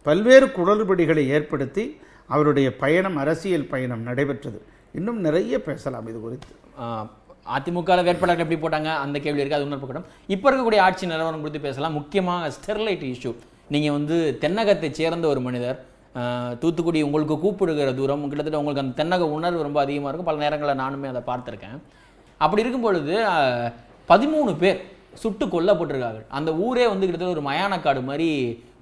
பல்வேறு குடல்படிகளை ஏற்படுத்தி அவருடைய பயணம் அரசியல் பயணம் நடைபெற்றது இன்னும் நிறைய பேசலாம் இது குறித்து அதிமுக வேட்பாளர்கள் எப்படி போட்டாங்க அந்த கேள்வி இருக்குது அது உணர்ப்புக்கூடம் இப்போ இருக்கக்கூடிய ஆட்சி நிலவரம் குறித்து பேசலாம் முக்கியமாக ஸ்டெர்லைட் இஷ்யூ நீங்கள் வந்து தென்னகத்தை சேர்ந்த ஒரு மனிதர் தூத்துக்குடி உங்களுக்கு கூப்பிடுகிற தூரம் கிட்டத்தட்ட உங்களுக்கு அந்த தென்னக உணர்வு ரொம்ப அதிகமாக இருக்கும் பல நேரங்களில் நானுமே அதை பார்த்துருக்கேன் அப்படி இருக்கும் பொழுது பதிமூணு பேர் சுட்டு கொல்லப்பட்டிருக்காங்க அந்த ஊரே வந்து கிட்டத்தட்ட ஒரு மயானக்காடு மாதிரி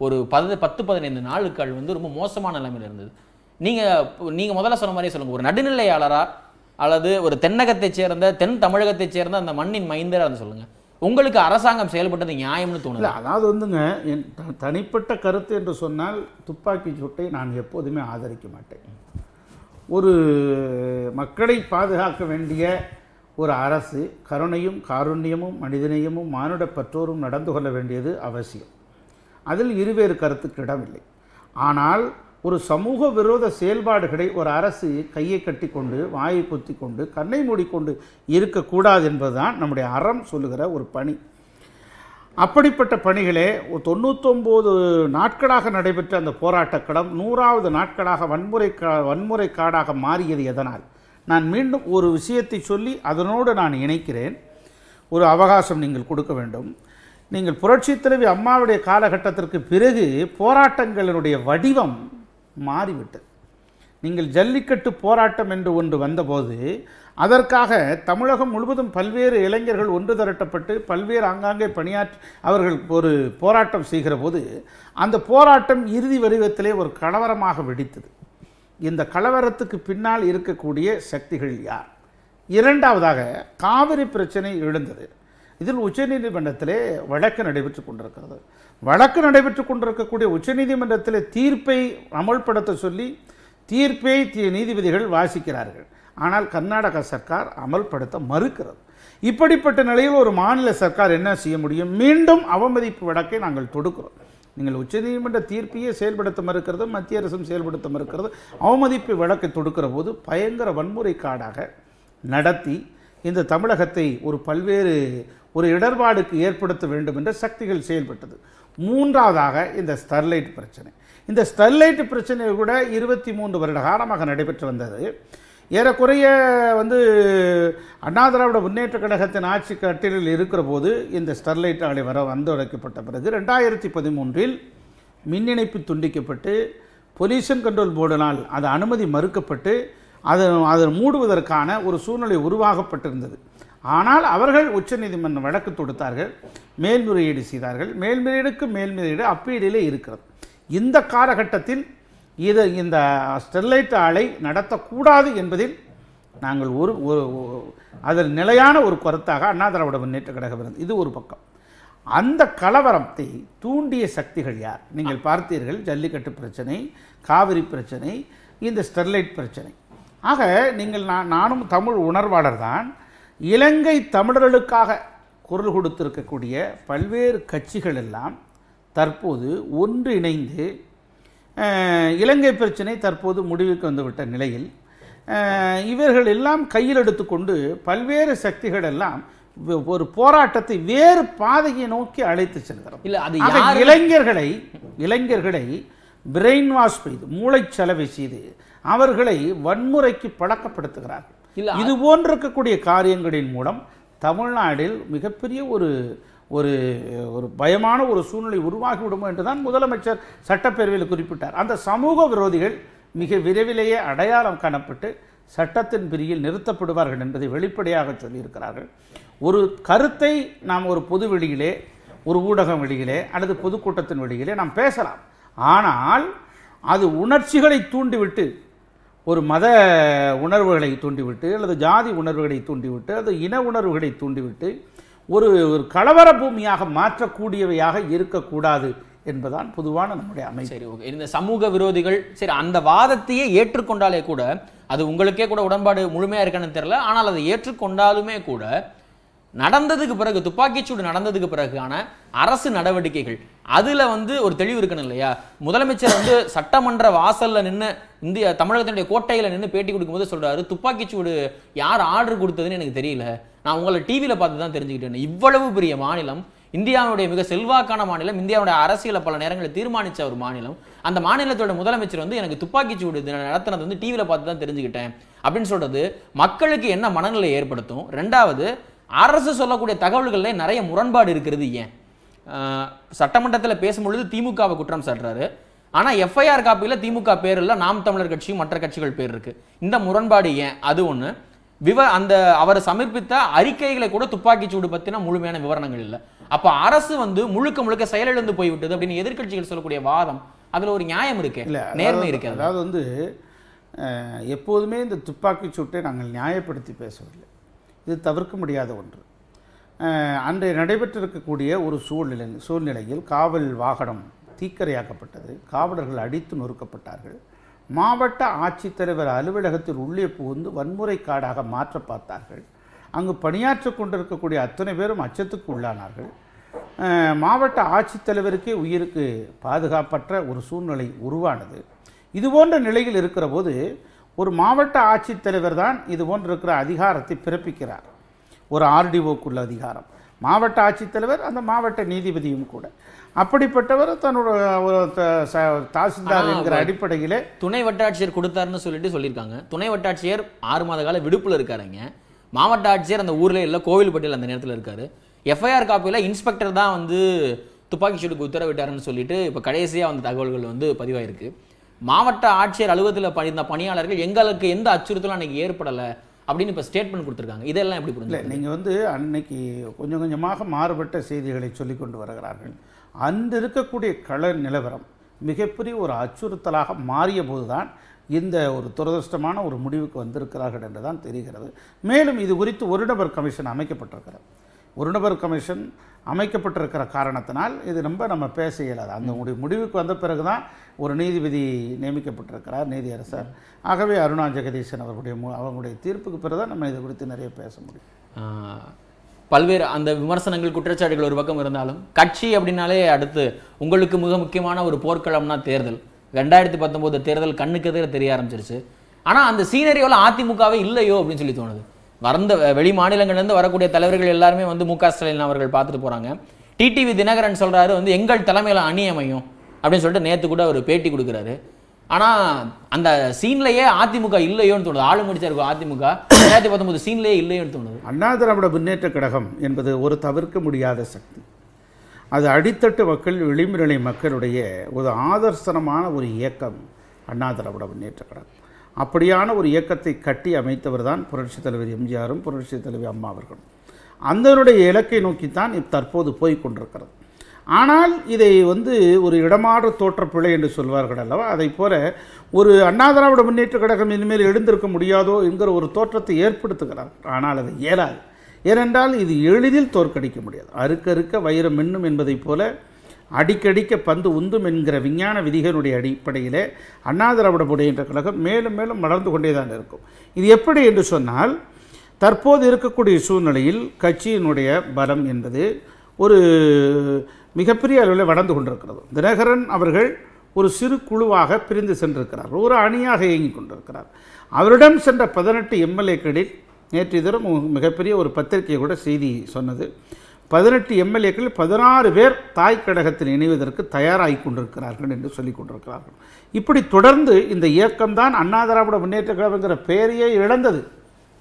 ஒரு பத பத்து பதினைந்து நாளுக்கள் வந்து ரொம்ப மோசமான நிலைமையில் இருந்தது நீங்கள் நீங்கள் முதல்ல சொன்ன மாதிரியே சொல்லுங்கள் ஒரு நடுநிலையாளராக அல்லது ஒரு தென்னகத்தைச் சேர்ந்த தென் தமிழகத்தைச் சேர்ந்த அந்த மண்ணின் மைந்தராக வந்து சொல்லுங்கள் உங்களுக்கு அரசாங்கம் செயல்பட்டது நியாயம்னு தோணுது அதாவது வந்துங்க என் தனிப்பட்ட கருத்து என்று சொன்னால் துப்பாக்கி சூட்டை நான் எப்போதுமே ஆதரிக்க மாட்டேன் ஒரு மக்களை பாதுகாக்க வேண்டிய ஒரு அரசு கருணையும் காருண்யமும் மனிதநேயமும் மானுட பற்றோரும் நடந்து கொள்ள வேண்டியது அவசியம் அதில் இருவேறு கருத்துக்கு இடமில்லை ஆனால் ஒரு சமூக விரோத செயல்பாடுகளை ஒரு அரசு கையை கட்டி கொண்டு வாயை குத்தி கொண்டு கண்ணை மூடிக்கொண்டு இருக்கக்கூடாது என்பதுதான் நம்முடைய அறம் சொல்லுகிற ஒரு பணி அப்படிப்பட்ட பணிகளே தொண்ணூத்தொம்போது நாட்களாக நடைபெற்ற அந்த போராட்டக்களம் நூறாவது நாட்களாக வன்முறை கா வன்முறை காடாக மாறியது எதனால் நான் மீண்டும் ஒரு விஷயத்தை சொல்லி அதனோடு நான் இணைக்கிறேன் ஒரு அவகாசம் நீங்கள் கொடுக்க வேண்டும் நீங்கள் புரட்சி தலைவி அம்மாவுடைய காலகட்டத்திற்கு பிறகு போராட்டங்களினுடைய வடிவம் மாறிவிட்டது நீங்கள் ஜல்லிக்கட்டு போராட்டம் என்று ஒன்று வந்தபோது அதற்காக தமிழகம் முழுவதும் பல்வேறு இளைஞர்கள் ஒன்று திரட்டப்பட்டு பல்வேறு ஆங்காங்கே பணியாற்றி அவர்கள் ஒரு போராட்டம் செய்கிற போது அந்த போராட்டம் இறுதி வடிவத்திலே ஒரு கலவரமாக வெடித்தது இந்த கலவரத்துக்கு பின்னால் இருக்கக்கூடிய சக்திகள் யார் இரண்டாவதாக காவிரி பிரச்சனை எழுந்தது இதில் உச்சநீதிமன்றத்திலே வழக்கு நடைபெற்று கொண்டிருக்கிறது வழக்கு நடைபெற்று கொண்டிருக்கக்கூடிய உச்சநீதிமன்றத்தில் தீர்ப்பை அமல்படுத்த சொல்லி தீர்ப்பை நீதிபதிகள் வாசிக்கிறார்கள் ஆனால் கர்நாடக சர்க்கார் அமல்படுத்த மறுக்கிறது இப்படிப்பட்ட நிலையில் ஒரு மாநில சர்க்கார் என்ன செய்ய முடியும் மீண்டும் அவமதிப்பு வழக்கை நாங்கள் தொடுக்கிறோம் நீங்கள் உச்சநீதிமன்ற தீர்ப்பையே செயல்படுத்த மறுக்கிறது மத்திய அரசும் செயல்படுத்த மறுக்கிறது அவமதிப்பு வழக்கை தொடுக்கிற போது பயங்கர வன்முறை காடாக நடத்தி இந்த தமிழகத்தை ஒரு பல்வேறு ஒரு இடர்பாடுக்கு ஏற்படுத்த வேண்டும் என்ற சக்திகள் செயல்பட்டது மூன்றாவதாக இந்த ஸ்டெர்லைட் பிரச்சனை இந்த ஸ்டெர்லைட் பிரச்சனை கூட இருபத்தி மூன்று வருட காலமாக நடைபெற்று வந்தது ஏறக்குறைய வந்து அண்ணா திராவிட முன்னேற்ற கழகத்தின் ஆட்சி கட்டிலில் இருக்கிற போது இந்த ஸ்டெர்லைட் ஆலை வர வந்து பிறகு ரெண்டாயிரத்தி பதிமூன்றில் மின் இணைப்பு துண்டிக்கப்பட்டு பொல்யூஷன் கண்ட்ரோல் போர்டினால் அது அனுமதி மறுக்கப்பட்டு அதை அதை மூடுவதற்கான ஒரு சூழ்நிலை உருவாகப்பட்டிருந்தது ஆனால் அவர்கள் உச்சநீதிமன்றம் வழக்கு தொடுத்தார்கள் மேல்முறையீடு செய்தார்கள் மேல்முறையீடுக்கு மேல்முறையீடு அப்பீடிலே இருக்கிறது இந்த காலகட்டத்தில் இது இந்த ஸ்டெர்லைட் ஆலை நடத்தக்கூடாது என்பதில் நாங்கள் ஒரு ஒரு அதில் நிலையான ஒரு கருத்தாக அண்ணா திராவிட முன்னேற்ற கழகம் இருந்தது இது ஒரு பக்கம் அந்த கலவரத்தை தூண்டிய சக்திகள் யார் நீங்கள் பார்த்தீர்கள் ஜல்லிக்கட்டு பிரச்சனை காவிரி பிரச்சனை இந்த ஸ்டெர்லைட் பிரச்சனை ஆக நீங்கள் நான் நானும் தமிழ் உணர்வாளர் தான் இலங்கை தமிழர்களுக்காக குரல் கொடுத்திருக்கக்கூடிய பல்வேறு கட்சிகள் எல்லாம் தற்போது ஒன்றிணைந்து இலங்கை பிரச்சனை தற்போது முடிவுக்கு வந்துவிட்ட நிலையில் இவர்கள் எல்லாம் கையில் எடுத்துக்கொண்டு பல்வேறு சக்திகள் எல்லாம் ஒரு போராட்டத்தை வேறு பாதையை நோக்கி அழைத்து செல்கிறோம் இல்லை அது இளைஞர்களை இளைஞர்களை பிரெயின் வாஷ் செய்து மூளைச்சலவை செய்து அவர்களை வன்முறைக்கு பழக்கப்படுத்துகிறார்கள் இது போன்றிருக்கக்கூடிய காரியங்களின் மூலம் தமிழ்நாட்டில் மிகப்பெரிய ஒரு ஒரு ஒரு பயமான ஒரு சூழ்நிலை உருவாகி விடுமோ என்று தான் முதலமைச்சர் சட்டப்பேரவையில் குறிப்பிட்டார் அந்த சமூக விரோதிகள் மிக விரைவிலேயே அடையாளம் காணப்பட்டு சட்டத்தின் பிரியில் நிறுத்தப்படுவார்கள் என்பதை வெளிப்படையாக சொல்லியிருக்கிறார்கள் ஒரு கருத்தை நாம் ஒரு பொது வெளியிலே ஒரு ஊடகம் வெளியிலே அல்லது பொதுக்கூட்டத்தின் வெளியிலே நாம் பேசலாம் ஆனால் அது உணர்ச்சிகளை தூண்டிவிட்டு ஒரு மத உணர்வுகளை தூண்டிவிட்டு அல்லது ஜாதி உணர்வுகளை தூண்டிவிட்டு அல்லது இன உணர்வுகளை தூண்டிவிட்டு ஒரு ஒரு கலவர பூமியாக மாற்றக்கூடியவையாக இருக்கக்கூடாது என்பதான் பொதுவான நம்முடைய அமைப்பு சரி ஓகே இந்த சமூக விரோதிகள் சரி அந்த வாதத்தையே ஏற்றுக்கொண்டாலே கூட அது உங்களுக்கே கூட உடன்பாடு முழுமையாக இருக்கணும்னு தெரியல ஆனால் அதை ஏற்றுக்கொண்டாலுமே கூட நடந்ததுக்கு பிறகு துப்பாக்கிச்சூடு நடந்ததுக்கு பிறகான அரசு நடவடிக்கைகள் அதில் வந்து ஒரு தெளிவு இருக்கணும் இல்லையா முதலமைச்சர் வந்து சட்டமன்ற வாசலில் நின்று இந்திய தமிழகத்தினுடைய கோட்டையில் நின்று பேட்டி கொடுக்கும்போது துப்பாக்கி துப்பாக்கிச்சூடு யார் ஆர்டர் கொடுத்ததுன்னு எனக்கு தெரியல நான் உங்களை டிவியில் பார்த்து தான் தெரிஞ்சுக்கிட்டேன் இவ்வளவு பெரிய மாநிலம் இந்தியாவுடைய மிக செல்வாக்கான மாநிலம் இந்தியாவுடைய அரசியலை பல நேரங்களில் தீர்மானித்த ஒரு மாநிலம் அந்த மாநிலத்தோட முதலமைச்சர் வந்து எனக்கு துப்பாக்கிச்சூடு நடத்தினது வந்து டிவியில் பார்த்து தான் தெரிஞ்சுக்கிட்டேன் அப்படின்னு சொல்கிறது மக்களுக்கு என்ன மனநிலை ஏற்படுத்தும் ரெண்டாவது அரசு சொல்லக்கூடிய தகவல்களில் நிறைய முரண்பாடு இருக்கிறது ஏன் சட்டமன்றத்தில் பேசும்பொழுது திமுகவை குற்றம் சாட்டுறாரு ஆனால் எஃப்ஐஆர் காப்பியில் திமுக பேர் இல்லை நாம் தமிழர் கட்சியும் மற்ற கட்சிகள் பேர் இருக்குது இந்த முரண்பாடு ஏன் அது ஒன்று விவ அந்த அவர் சமர்ப்பித்த அறிக்கைகளை கூட துப்பாக்கி சூடு பற்றின முழுமையான விவரணங்கள் இல்லை அப்போ அரசு வந்து முழுக்க முழுக்க செயலிழந்து போய்விட்டது அப்படின்னு எதிர்கட்சிகள் சொல்லக்கூடிய வாதம் அதில் ஒரு நியாயம் இருக்கு நேர்மை இருக்கு அதாவது வந்து எப்போதுமே இந்த துப்பாக்கி சூட்டை நாங்கள் நியாயப்படுத்தி பேசவில்லை இது தவிர்க்க முடியாத ஒன்று அன்றைய நடைபெற்றிருக்கக்கூடிய ஒரு சூழ்நிலை சூழ்நிலையில் காவல் வாகனம் தீக்கரையாக்கப்பட்டது காவலர்கள் அடித்து நொறுக்கப்பட்டார்கள் மாவட்ட ஆட்சித்தலைவர் அலுவலகத்தில் உள்ளே புகுந்து வன்முறை காடாக மாற்ற பார்த்தார்கள் அங்கு பணியாற்றி கொண்டிருக்கக்கூடிய அத்தனை பேரும் அச்சத்துக்கு உள்ளானார்கள் மாவட்ட ஆட்சித்தலைவருக்கே உயிருக்கு பாதுகாப்பற்ற ஒரு சூழ்நிலை உருவானது இதுபோன்ற நிலையில் இருக்கிற போது ஒரு மாவட்ட ஆட்சித்தலைவர் தான் இது போன்று இருக்கிற அதிகாரத்தை பிறப்பிக்கிறார் ஒரு ஆர்டிஓக்குள்ள அதிகாரம் மாவட்ட ஆட்சித்தலைவர் அந்த மாவட்ட நீதிபதியும் கூட அப்படிப்பட்டவர் தன்னோட தாசில்தார் என்கிற அடிப்படையில் துணை வட்டாட்சியர் கொடுத்தாருன்னு சொல்லிட்டு சொல்லியிருக்காங்க துணை வட்டாட்சியர் ஆறு மாத கால விடுப்பில் இருக்காருங்க மாவட்ட ஆட்சியர் அந்த ஊரில் இல்லை கோவில்பட்டியில் அந்த நேரத்தில் இருக்காரு எஃப்ஐஆர் காப்பியில் இன்ஸ்பெக்டர் தான் வந்து துப்பாக்கி சூட்டுக்கு உத்தரவிட்டாருன்னு சொல்லிட்டு இப்போ கடைசியாக அந்த தகவல்கள் வந்து பதிவாயிருக்கு மாவட்ட ஆட்சியர் அலுவலகத்தில் பணிந்த பணியாளர்கள் எங்களுக்கு எந்த அச்சுறுத்தலும் அன்றைக்கி ஏற்படலை அப்படின்னு இப்போ ஸ்டேட்மெண்ட் கொடுத்துருக்காங்க இதெல்லாம் எப்படி புரிஞ்சு நீங்கள் வந்து அன்னைக்கு கொஞ்சம் கொஞ்சமாக மாறுபட்ட செய்திகளை சொல்லி கொண்டு வருகிறார்கள் அந்த இருக்கக்கூடிய கள நிலவரம் மிகப்பெரிய ஒரு அச்சுறுத்தலாக மாறிய போதுதான் இந்த ஒரு துரதிருஷ்டமான ஒரு முடிவுக்கு வந்திருக்கிறார்கள் என்று தான் தெரிகிறது மேலும் இது குறித்து ஒரு நபர் கமிஷன் அமைக்கப்பட்டிருக்கிறது ஒரு நபர் கமிஷன் அமைக்கப்பட்டிருக்கிற காரணத்தினால் இது ரொம்ப நம்ம பேச இயலாது அந்த முடிவுக்கு வந்த பிறகு தான் ஒரு நீதிபதி நியமிக்கப்பட்டிருக்கிறார் நீதியரசர் ஆகவே அருணா ஜெகதீசன் அவர்களுடைய அவங்களுடைய தீர்ப்புக்கு பிறகு தான் நம்ம இதை குறித்து நிறைய பேச முடியும் பல்வேறு அந்த விமர்சனங்கள் குற்றச்சாட்டுகள் ஒரு பக்கம் இருந்தாலும் கட்சி அப்படின்னாலே அடுத்து உங்களுக்கு மிக முக்கியமான ஒரு போர்க்களம்னா தேர்தல் ரெண்டாயிரத்தி பத்தொம்போது தேர்தல் கண்ணுக்கு எதிர தெரிய ஆரம்பிச்சிருச்சு ஆனால் அந்த சீனரியோவில் அதிமுகவே இல்லையோ அப்படின்னு சொல்லி தோணுது வரந்த வெளி மாநிலங்கள்லேருந்து வரக்கூடிய தலைவர்கள் எல்லாருமே வந்து மு க ஸ்டாலின் அவர்கள் பார்த்துட்டு போகிறாங்க டிடிவி தினகரன் சொல்கிறாரு வந்து எங்கள் தலைமையில் அணியமையும் அப்படின்னு சொல்லிட்டு நேற்று கூட அவர் பேட்டி கொடுக்குறாரு ஆனால் அந்த சீன்லேயே அதிமுக இல்லையோன்னு தோணுது ஆளு முடிச்சா இருக்கும் அதிமுக ரெண்டாயிரத்தி பத்தொன்பது சீன்லேயே இல்லையோன்னு தோணுது அண்ணா திராவிட முன்னேற்ற கழகம் என்பது ஒரு தவிர்க்க முடியாத சக்தி அது அடித்தட்டு மக்கள் விளிம்புநிலை மக்களுடைய ஒரு ஆதர்சனமான ஒரு இயக்கம் அண்ணா திராவிட முன்னேற்ற கழகம் அப்படியான ஒரு இயக்கத்தை கட்டி அமைத்தவர் தான் புரட்சித் தலைவர் எம்ஜிஆரும் புரட்சித் தலைவர் அம்மா அவர்களும் அந்தனுடைய இலக்கை நோக்கித்தான் தற்போது போய் கொண்டிருக்கிறது ஆனால் இதை வந்து ஒரு இடமாற தோற்ற என்று சொல்வார்கள் அல்லவா அதை போல ஒரு அண்ணா திராவிட முன்னேற்ற கழகம் இனிமேல் எழுந்திருக்க முடியாதோ என்கிற ஒரு தோற்றத்தை ஏற்படுத்துகிறார் ஆனால் அது இயலாது ஏனென்றால் இது எளிதில் தோற்கடிக்க முடியாது அறுக்க அறுக்க வைரம் மின்னும் என்பதைப் போல அடிக்கடிக்க பந்து உந்தும் என்கிற விஞ்ஞான விதிகளுடைய அடிப்படையிலே அண்ணா திராவிட முன்னேற்ற கழகம் மேலும் மேலும் வளர்ந்து கொண்டே தான் இருக்கும் இது எப்படி என்று சொன்னால் தற்போது இருக்கக்கூடிய சூழ்நிலையில் கட்சியினுடைய பலம் என்பது ஒரு மிகப்பெரிய அளவில் வளர்ந்து கொண்டிருக்கிறது தினகரன் அவர்கள் ஒரு சிறு குழுவாக பிரிந்து சென்றிருக்கிறார் ஒரு அணியாக இயங்கிக் கொண்டிருக்கிறார் அவரிடம் சென்ற பதினெட்டு எம்எல்ஏக்களில் நேற்று தினம் மிகப்பெரிய ஒரு பத்திரிகை கூட செய்தி சொன்னது பதினெட்டு எம்எல்ஏக்களில் பதினாறு பேர் தாய் கழகத்தில் இணைவதற்கு தயாராகி கொண்டிருக்கிறார்கள் என்று சொல்லிக் கொண்டிருக்கிறார்கள் இப்படி தொடர்ந்து இந்த இயக்கம்தான் அண்ணா திராவிட முன்னேற்ற கழகங்கிற பெயரையே இழந்தது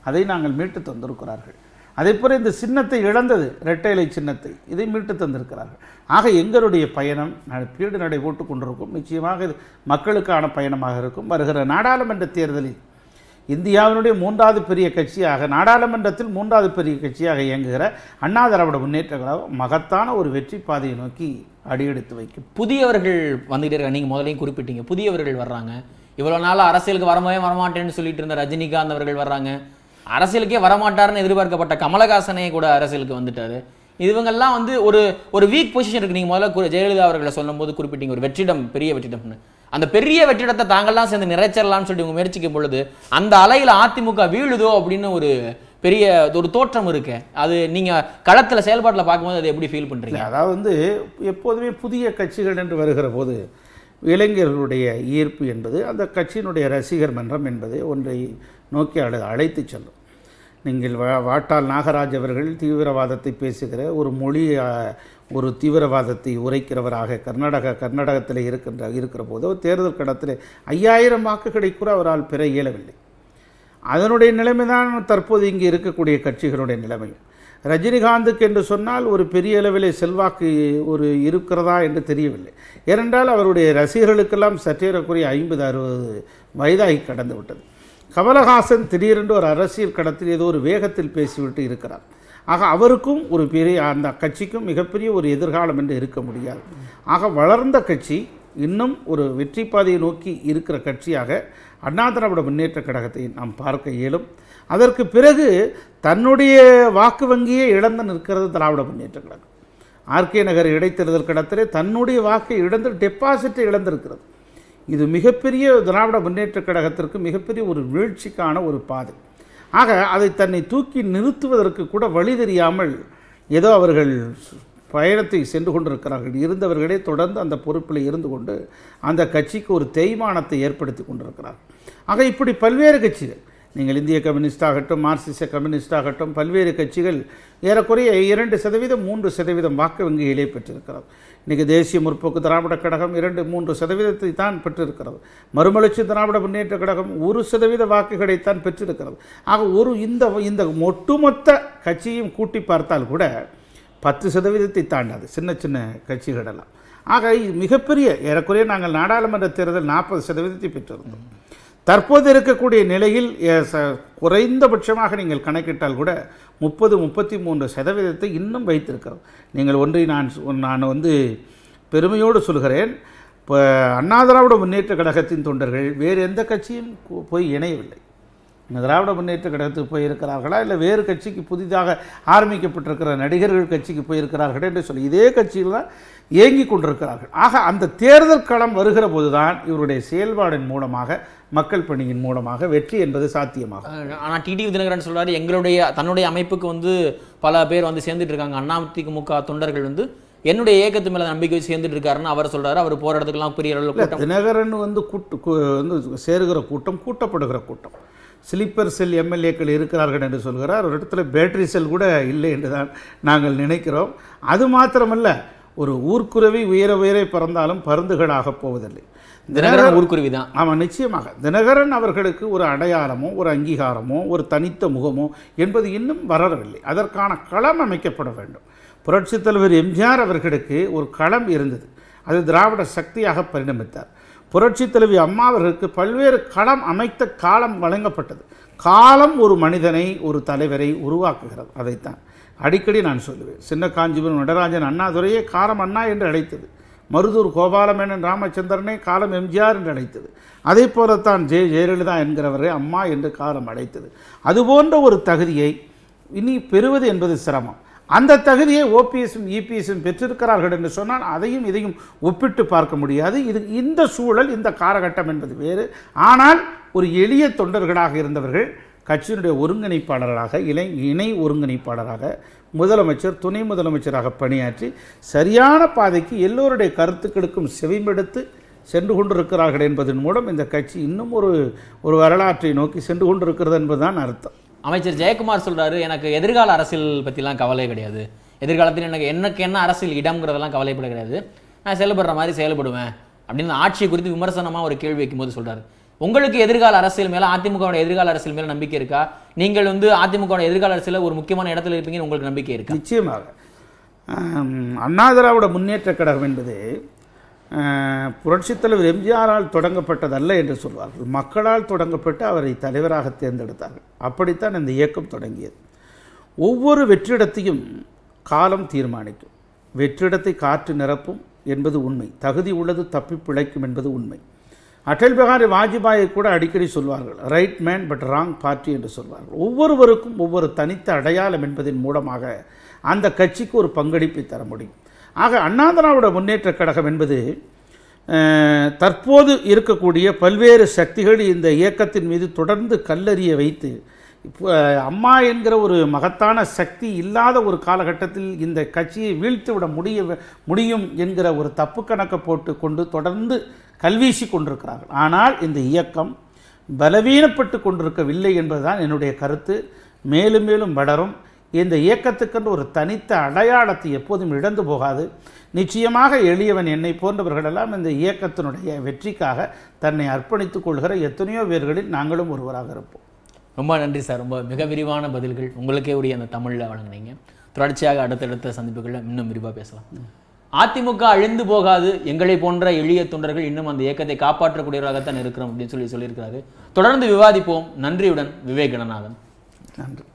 அதை நாங்கள் மீட்டு தந்திருக்கிறார்கள் அதே போல் இந்த சின்னத்தை இழந்தது இரட்டைலை சின்னத்தை இதை மீட்டு தந்திருக்கிறார்கள் ஆக எங்களுடைய பயணம் பீடு நடை போட்டு கொண்டிருக்கும் நிச்சயமாக இது மக்களுக்கான பயணமாக இருக்கும் வருகிற நாடாளுமன்ற தேர்தலில் இந்தியாவினுடைய மூன்றாவது பெரிய கட்சியாக நாடாளுமன்றத்தில் மூன்றாவது பெரிய கட்சியாக இயங்குகிற அண்ணா திராவிட முன்னேற்றங்களாக மகத்தான ஒரு வெற்றி பாதையை நோக்கி அடியெடுத்து வைக்கும் புதியவர்கள் வந்துகிட்டே இருக்காங்க நீங்கள் முதலையும் குறிப்பிட்டீங்க புதியவர்கள் வர்றாங்க இவ்வளோ நாள் அரசியலுக்கு வரவே வரமாட்டேன்னு சொல்லிட்டு இருந்த ரஜினிகாந்த் அவர்கள் வர்றாங்க அரசியலுக்கே வரமாட்டார்னு எதிர்பார்க்கப்பட்ட கமலஹாசனே கூட அரசியலுக்கு வந்துட்டார் இவங்கெல்லாம் வந்து ஒரு ஒரு வீக் பொசிஷன் இருக்குது நீங்கள் முதல்ல ஜெயலலிதா அவர்களை சொல்லும்போது குறிப்பிட்டீங்க ஒரு வெற்றிடம் பெரிய வெற்றிடம்னு அந்த பெரிய வெற்றிடத்தை தாங்கள்லாம் சேர்ந்து நிறைச்சிடலாம்னு சொல்லி உங்கள் முயற்சிக்கும் பொழுது அந்த அலையில் அதிமுக வீழுதோ அப்படின்னு ஒரு பெரிய ஒரு தோற்றம் இருக்கு அது நீங்கள் களத்தில் செயல்பாட்டில் பார்க்கும்போது அதை எப்படி ஃபீல் பண்ணுறீங்க அதாவது வந்து எப்போதுமே புதிய கட்சிகள் என்று வருகிற போது இளைஞர்களுடைய ஈர்ப்பு என்பது அந்த கட்சியினுடைய ரசிகர் மன்றம் என்பது ஒன்றை நோக்கி அழை அழைத்து செல்லும் நீங்கள் வா வாட்டால் நாகராஜ் அவர்கள் தீவிரவாதத்தை பேசுகிற ஒரு மொழி ஒரு தீவிரவாதத்தை உரைக்கிறவராக கர்நாடக கர்நாடகத்தில் இருக்கின்ற இருக்கிற போது தேர்தல் கடத்தில் ஐயாயிரம் வாக்குகளை கூட அவரால் பெற இயலவில்லை அதனுடைய நிலைமை தான் தற்போது இங்கே இருக்கக்கூடிய கட்சிகளுடைய நிலைமை ரஜினிகாந்துக்கு என்று சொன்னால் ஒரு பெரிய அளவிலே செல்வாக்கு ஒரு இருக்கிறதா என்று தெரியவில்லை ஏனென்றால் அவருடைய ரசிகர்களுக்கெல்லாம் சற்றேறக்குறைய ஐம்பது அறுபது வயதாகி கடந்து விட்டது கமலஹாசன் திடீரென்று ஒரு அரசியல் கடத்தில் ஏதோ ஒரு வேகத்தில் பேசிவிட்டு இருக்கிறார் ஆக அவருக்கும் ஒரு பெரிய அந்த கட்சிக்கும் மிகப்பெரிய ஒரு எதிர்காலம் என்று இருக்க முடியாது ஆக வளர்ந்த கட்சி இன்னும் ஒரு வெற்றி பாதையை நோக்கி இருக்கிற கட்சியாக அண்ணா திராவிட முன்னேற்ற கழகத்தை நாம் பார்க்க இயலும் அதற்கு பிறகு தன்னுடைய வாக்கு வங்கியே இழந்து நிற்கிறது திராவிட முன்னேற்ற கழகம் ஆர்கே நகர் இடைத்தேர்தல் கடத்திலே தன்னுடைய வாக்கை இழந்து டெபாசிட்டை இழந்திருக்கிறது இது மிகப்பெரிய திராவிட முன்னேற்ற கழகத்திற்கு மிகப்பெரிய ஒரு வீழ்ச்சிக்கான ஒரு பாதை ஆக அதை தன்னை தூக்கி நிறுத்துவதற்கு கூட வழி தெரியாமல் ஏதோ அவர்கள் பயணத்தை சென்று கொண்டிருக்கிறார்கள் இருந்தவர்களே தொடர்ந்து அந்த பொறுப்பில் இருந்து கொண்டு அந்த கட்சிக்கு ஒரு தேய்மானத்தை ஏற்படுத்தி கொண்டிருக்கிறார் ஆக இப்படி பல்வேறு கட்சிகள் நீங்கள் இந்திய கம்யூனிஸ்டாகட்டும் மார்க்சிச கம்யூனிஸ்டாகட்டும் பல்வேறு கட்சிகள் ஏறக்குறைய இரண்டு சதவீதம் மூன்று சதவீதம் வாக்கு வங்கிகளை பெற்றிருக்கிறது இன்றைக்கி தேசிய முற்போக்கு திராவிடக் கழகம் இரண்டு மூன்று சதவீதத்தை தான் பெற்றிருக்கிறது மறுமலர்ச்சி திராவிட முன்னேற்ற கழகம் ஒரு சதவீத வாக்குகளைத்தான் பெற்றிருக்கிறது ஆக ஒரு இந்த இந்த ஒட்டுமொத்த கட்சியும் கூட்டி பார்த்தால் கூட பத்து சதவீதத்தை தாண்டாது சின்ன சின்ன கட்சிகளெல்லாம் ஆக மிகப்பெரிய ஏறக்குறைய நாங்கள் நாடாளுமன்ற தேர்தல் நாற்பது சதவீதத்தை பெற்றிருந்தோம் தற்போது இருக்கக்கூடிய நிலையில் குறைந்தபட்சமாக நீங்கள் கணக்கிட்டால் கூட முப்பது முப்பத்தி மூன்று சதவீதத்தை இன்னும் வைத்திருக்கிறது நீங்கள் ஒன்றை நான் நான் வந்து பெருமையோடு சொல்கிறேன் இப்போ அண்ணா திராவிட முன்னேற்ற கழகத்தின் தொண்டர்கள் வேறு எந்த கட்சியும் போய் இணையவில்லை இந்த திராவிட முன்னேற்ற கழகத்துக்கு போயிருக்கிறார்களா இல்லை வேறு கட்சிக்கு புதிதாக ஆரம்பிக்கப்பட்டிருக்கிற நடிகர்கள் கட்சிக்கு போயிருக்கிறார்கள் என்று சொல்லி இதே கட்சியில் தான் இயங்கி கொண்டிருக்கிறார்கள் ஆக அந்த தேர்தல் களம் வருகிற தான் இவருடைய செயல்பாடின் மூலமாக மக்கள் பணியின் மூலமாக வெற்றி என்பது சாத்தியமாகும் ஆனால் டிடிவி தினகரன் சொல்கிறார் எங்களுடைய தன்னுடைய அமைப்புக்கு வந்து பல பேர் வந்து சேர்ந்துட்டு இருக்காங்க திமுக தொண்டர்கள் வந்து என்னுடைய இயக்கத்து மேலே நம்பிக்கை சேர்ந்துட்டு இருக்காருன்னு அவர் சொல்கிறார் அவர் போகிற இடத்துக்குலாம் பெரிய அளவில் தினகரன் வந்து கூட்டு வந்து சேருகிற கூட்டம் கூட்டப்படுகிற கூட்டம் ஸ்லீப்பர் செல் எம்எல்ஏக்கள் இருக்கிறார்கள் என்று சொல்கிறார் ஒரு இடத்துல பேட்டரி செல் கூட இல்லை என்று தான் நாங்கள் நினைக்கிறோம் அது மாத்திரமல்ல ஒரு ஊர்க்குருவி உயர உயரே பறந்தாலும் பருந்துகளாகப் போவதில்லை தினகரன் ஊர்க்குருவி தான் ஆமாம் நிச்சயமாக தினகரன் அவர்களுக்கு ஒரு அடையாளமோ ஒரு அங்கீகாரமோ ஒரு தனித்த முகமோ என்பது இன்னும் வரவில்லை அதற்கான களம் அமைக்கப்பட வேண்டும் புரட்சித் தலைவர் எம்ஜிஆர் அவர்களுக்கு ஒரு களம் இருந்தது அது திராவிட சக்தியாக பரிணமித்தார் புரட்சி தலைவி அம்மாவர்களுக்கு பல்வேறு களம் அமைத்த காலம் வழங்கப்பட்டது காலம் ஒரு மனிதனை ஒரு தலைவரை உருவாக்குகிறது அதைத்தான் அடிக்கடி நான் சொல்லுவேன் சின்ன காஞ்சிபுரம் நடராஜன் அண்ணாதுரையே காலம் அண்ணா என்று அழைத்தது மருதூர் கோபாலமேனன் ராமச்சந்திரனே காலம் எம்ஜிஆர் என்று அழைத்தது அதே போலத்தான் ஜெய ஜெயலலிதா என்கிறவரை அம்மா என்று காலம் அழைத்தது அதுபோன்ற ஒரு தகுதியை இனி பெறுவது என்பது சிரமம் அந்த தகுதியை ஓபிஎஸும் இபிஎஸும் e பெற்றிருக்கிறார்கள் என்று சொன்னால் அதையும் இதையும் ஒப்பிட்டு பார்க்க முடியாது இது இந்த சூழல் இந்த காலகட்டம் என்பது வேறு ஆனால் ஒரு எளிய தொண்டர்களாக இருந்தவர்கள் கட்சியினுடைய ஒருங்கிணைப்பாளராக இளை இணை ஒருங்கிணைப்பாளராக முதலமைச்சர் துணை முதலமைச்சராக பணியாற்றி சரியான பாதைக்கு எல்லோருடைய கருத்துக்களுக்கும் செவிமெடுத்து சென்று கொண்டிருக்கிறார்கள் என்பதன் மூலம் இந்த கட்சி இன்னும் ஒரு ஒரு வரலாற்றை நோக்கி சென்று கொண்டிருக்கிறது என்பதுதான் அர்த்தம் அமைச்சர் ஜெயக்குமார் சொல்கிறாரு எனக்கு எதிர்கால அரசியல் பற்றிலாம் கவலை கிடையாது எதிர்காலத்தில் எனக்கு எனக்கு என்ன அரசியல் இடம்ங்கிறதெல்லாம் கவலைப்பட கிடையாது நான் செயல்படுற மாதிரி செயல்படுவேன் அப்படின்னு ஆட்சியை குறித்து விமர்சனமாக ஒரு கேள்வி வைக்கும்போது சொல்கிறார் உங்களுக்கு எதிர்கால அரசியல் மேலே அதிமுகவோட எதிர்கால அரசியல் மேலே நம்பிக்கை இருக்கா நீங்கள் வந்து அதிமுகவோட எதிர்கால அரசியல் ஒரு முக்கியமான இடத்துல இருப்பீங்கன்னு உங்களுக்கு நம்பிக்கை இருக்குது நிச்சயமாக அண்ணா முன்னேற்ற கழகம் என்பது புரட்சித் தலைவர் எம்ஜிஆரால் தொடங்கப்பட்டதல்ல என்று சொல்வார்கள் மக்களால் தொடங்கப்பட்டு அவரை தலைவராக தேர்ந்தெடுத்தார்கள் அப்படித்தான் இந்த இயக்கம் தொடங்கியது ஒவ்வொரு வெற்றிடத்தையும் காலம் தீர்மானிக்கும் வெற்றிடத்தை காற்று நிரப்பும் என்பது உண்மை தகுதி உள்ளது தப்பி பிழைக்கும் என்பது உண்மை அடல் பிகாரி வாஜ்பாயை கூட அடிக்கடி சொல்வார்கள் right man but wrong party என்று சொல்வார்கள் ஒவ்வொருவருக்கும் ஒவ்வொரு தனித்த அடையாளம் என்பதன் மூலமாக அந்த கட்சிக்கு ஒரு பங்களிப்பை தர முடியும் ஆக அண்ணா திராவிட முன்னேற்ற கழகம் என்பது தற்போது இருக்கக்கூடிய பல்வேறு சக்திகள் இந்த இயக்கத்தின் மீது தொடர்ந்து கல்லறிய வைத்து இப்போ அம்மா என்கிற ஒரு மகத்தான சக்தி இல்லாத ஒரு காலகட்டத்தில் இந்த கட்சியை வீழ்த்து விட முடிய முடியும் என்கிற ஒரு தப்பு கணக்கை போட்டு கொண்டு தொடர்ந்து கல்வீசி கொண்டிருக்கிறார்கள் ஆனால் இந்த இயக்கம் பலவீனப்பட்டு கொண்டிருக்கவில்லை என்பதுதான் என்னுடைய கருத்து மேலும் மேலும் வளரும் இந்த இயக்கத்துக்கென்று ஒரு தனித்த அடையாளத்தை எப்போதும் இழந்து போகாது நிச்சயமாக எளியவன் என்னை போன்றவர்களெல்லாம் இந்த இயக்கத்தினுடைய வெற்றிக்காக தன்னை அர்ப்பணித்துக் கொள்கிற எத்தனையோ பேர்களில் நாங்களும் ஒருவராக இருப்போம் ரொம்ப நன்றி சார் ரொம்ப மிக விரிவான பதில்கள் உங்களுக்கே உரிய அந்த தமிழில் வழங்கினீங்க தொடர்ச்சியாக அடுத்தடுத்த சந்திப்புகளில் இன்னும் விரிவாக பேசலாம் அதிமுக அழிந்து போகாது எங்களை போன்ற எளிய தொண்டர்கள் இன்னும் அந்த இயக்கத்தை காப்பாற்றக்கூடியவராகத்தான் இருக்கிறோம் அப்படின்னு சொல்லி சொல்லியிருக்கிறாரு தொடர்ந்து விவாதிப்போம் நன்றியுடன் விவேகனநாதன் நன்றி